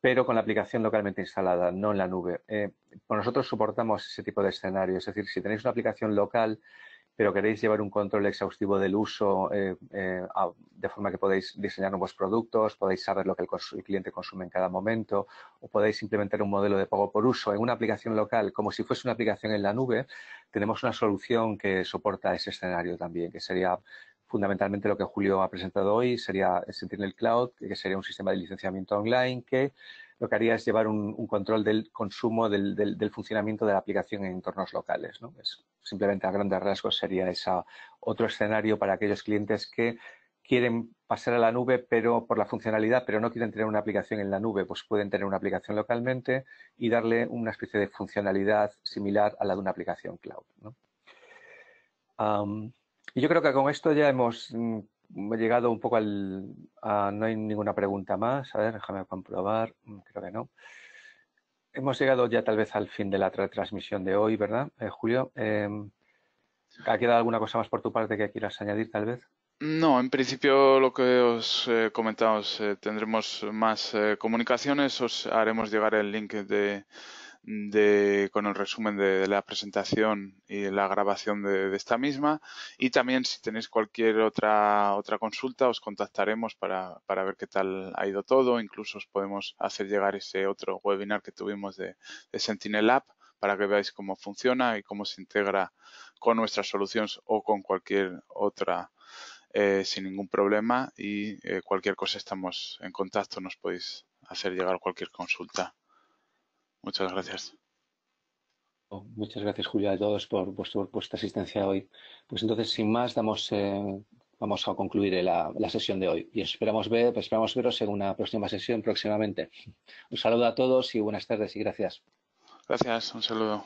A: pero con la aplicación localmente instalada, no en la nube. Eh, nosotros soportamos ese tipo de escenarios, es decir, si tenéis una aplicación local pero queréis llevar un control exhaustivo del uso eh, eh, de forma que podéis diseñar nuevos productos, podéis saber lo que el, cliente consume en cada momento o podéis implementar un modelo de pago por uso en una aplicación local como si fuese una aplicación en la nube, tenemos una solución que soporta ese escenario también, que sería fundamentalmente lo que Julio ha presentado hoy, sería el Cloud, que sería un sistema de licenciamiento online que lo que haría es llevar un, control del consumo del, funcionamiento de la aplicación en entornos locales. simplemente a grandes rasgos sería esa otro escenario para aquellos clientes que quieren pasar a la nube pero por la funcionalidad, pero no quieren tener una aplicación en la nube, pues pueden tener una aplicación localmente y darle una especie de funcionalidad similar a la de una aplicación cloud. y yo creo que con esto ya hemos mm, me he llegado un poco al... no hay ninguna pregunta más. A ver, déjame comprobar. Mm, creo que no. Hemos llegado ya tal vez al fin de la transmisión de hoy, ¿verdad, eh, Julio? Em, ¿Ha quedado alguna cosa más por tu parte que quieras añadir, tal vez?
B: No, en principio lo que os eh, comentamos, eh, tendremos más comunicaciones, os haremos llegar el link de, de, con el resumen de, la presentación y la grabación de, esta misma. Y también si tenéis cualquier otra, otra consulta, os contactaremos para, ver qué tal ha ido todo. Incluso os podemos hacer llegar ese otro webinar que tuvimos de, Sentinel App para que veáis cómo funciona y cómo se integra con nuestras soluciones o con cualquier otra eh, sin ningún problema y eh, cualquier cosa estamos en contacto, nos podéis hacer llegar cualquier consulta. Muchas gracias.
A: Oh, muchas gracias, Julia a todos por, vuestra asistencia hoy. Pues entonces, sin más, eh, vamos a concluir la, sesión de hoy y esperamos, ver, esperamos veros en una próxima sesión próximamente. Un saludo a todos y buenas tardes y gracias.
B: Gracias, un saludo.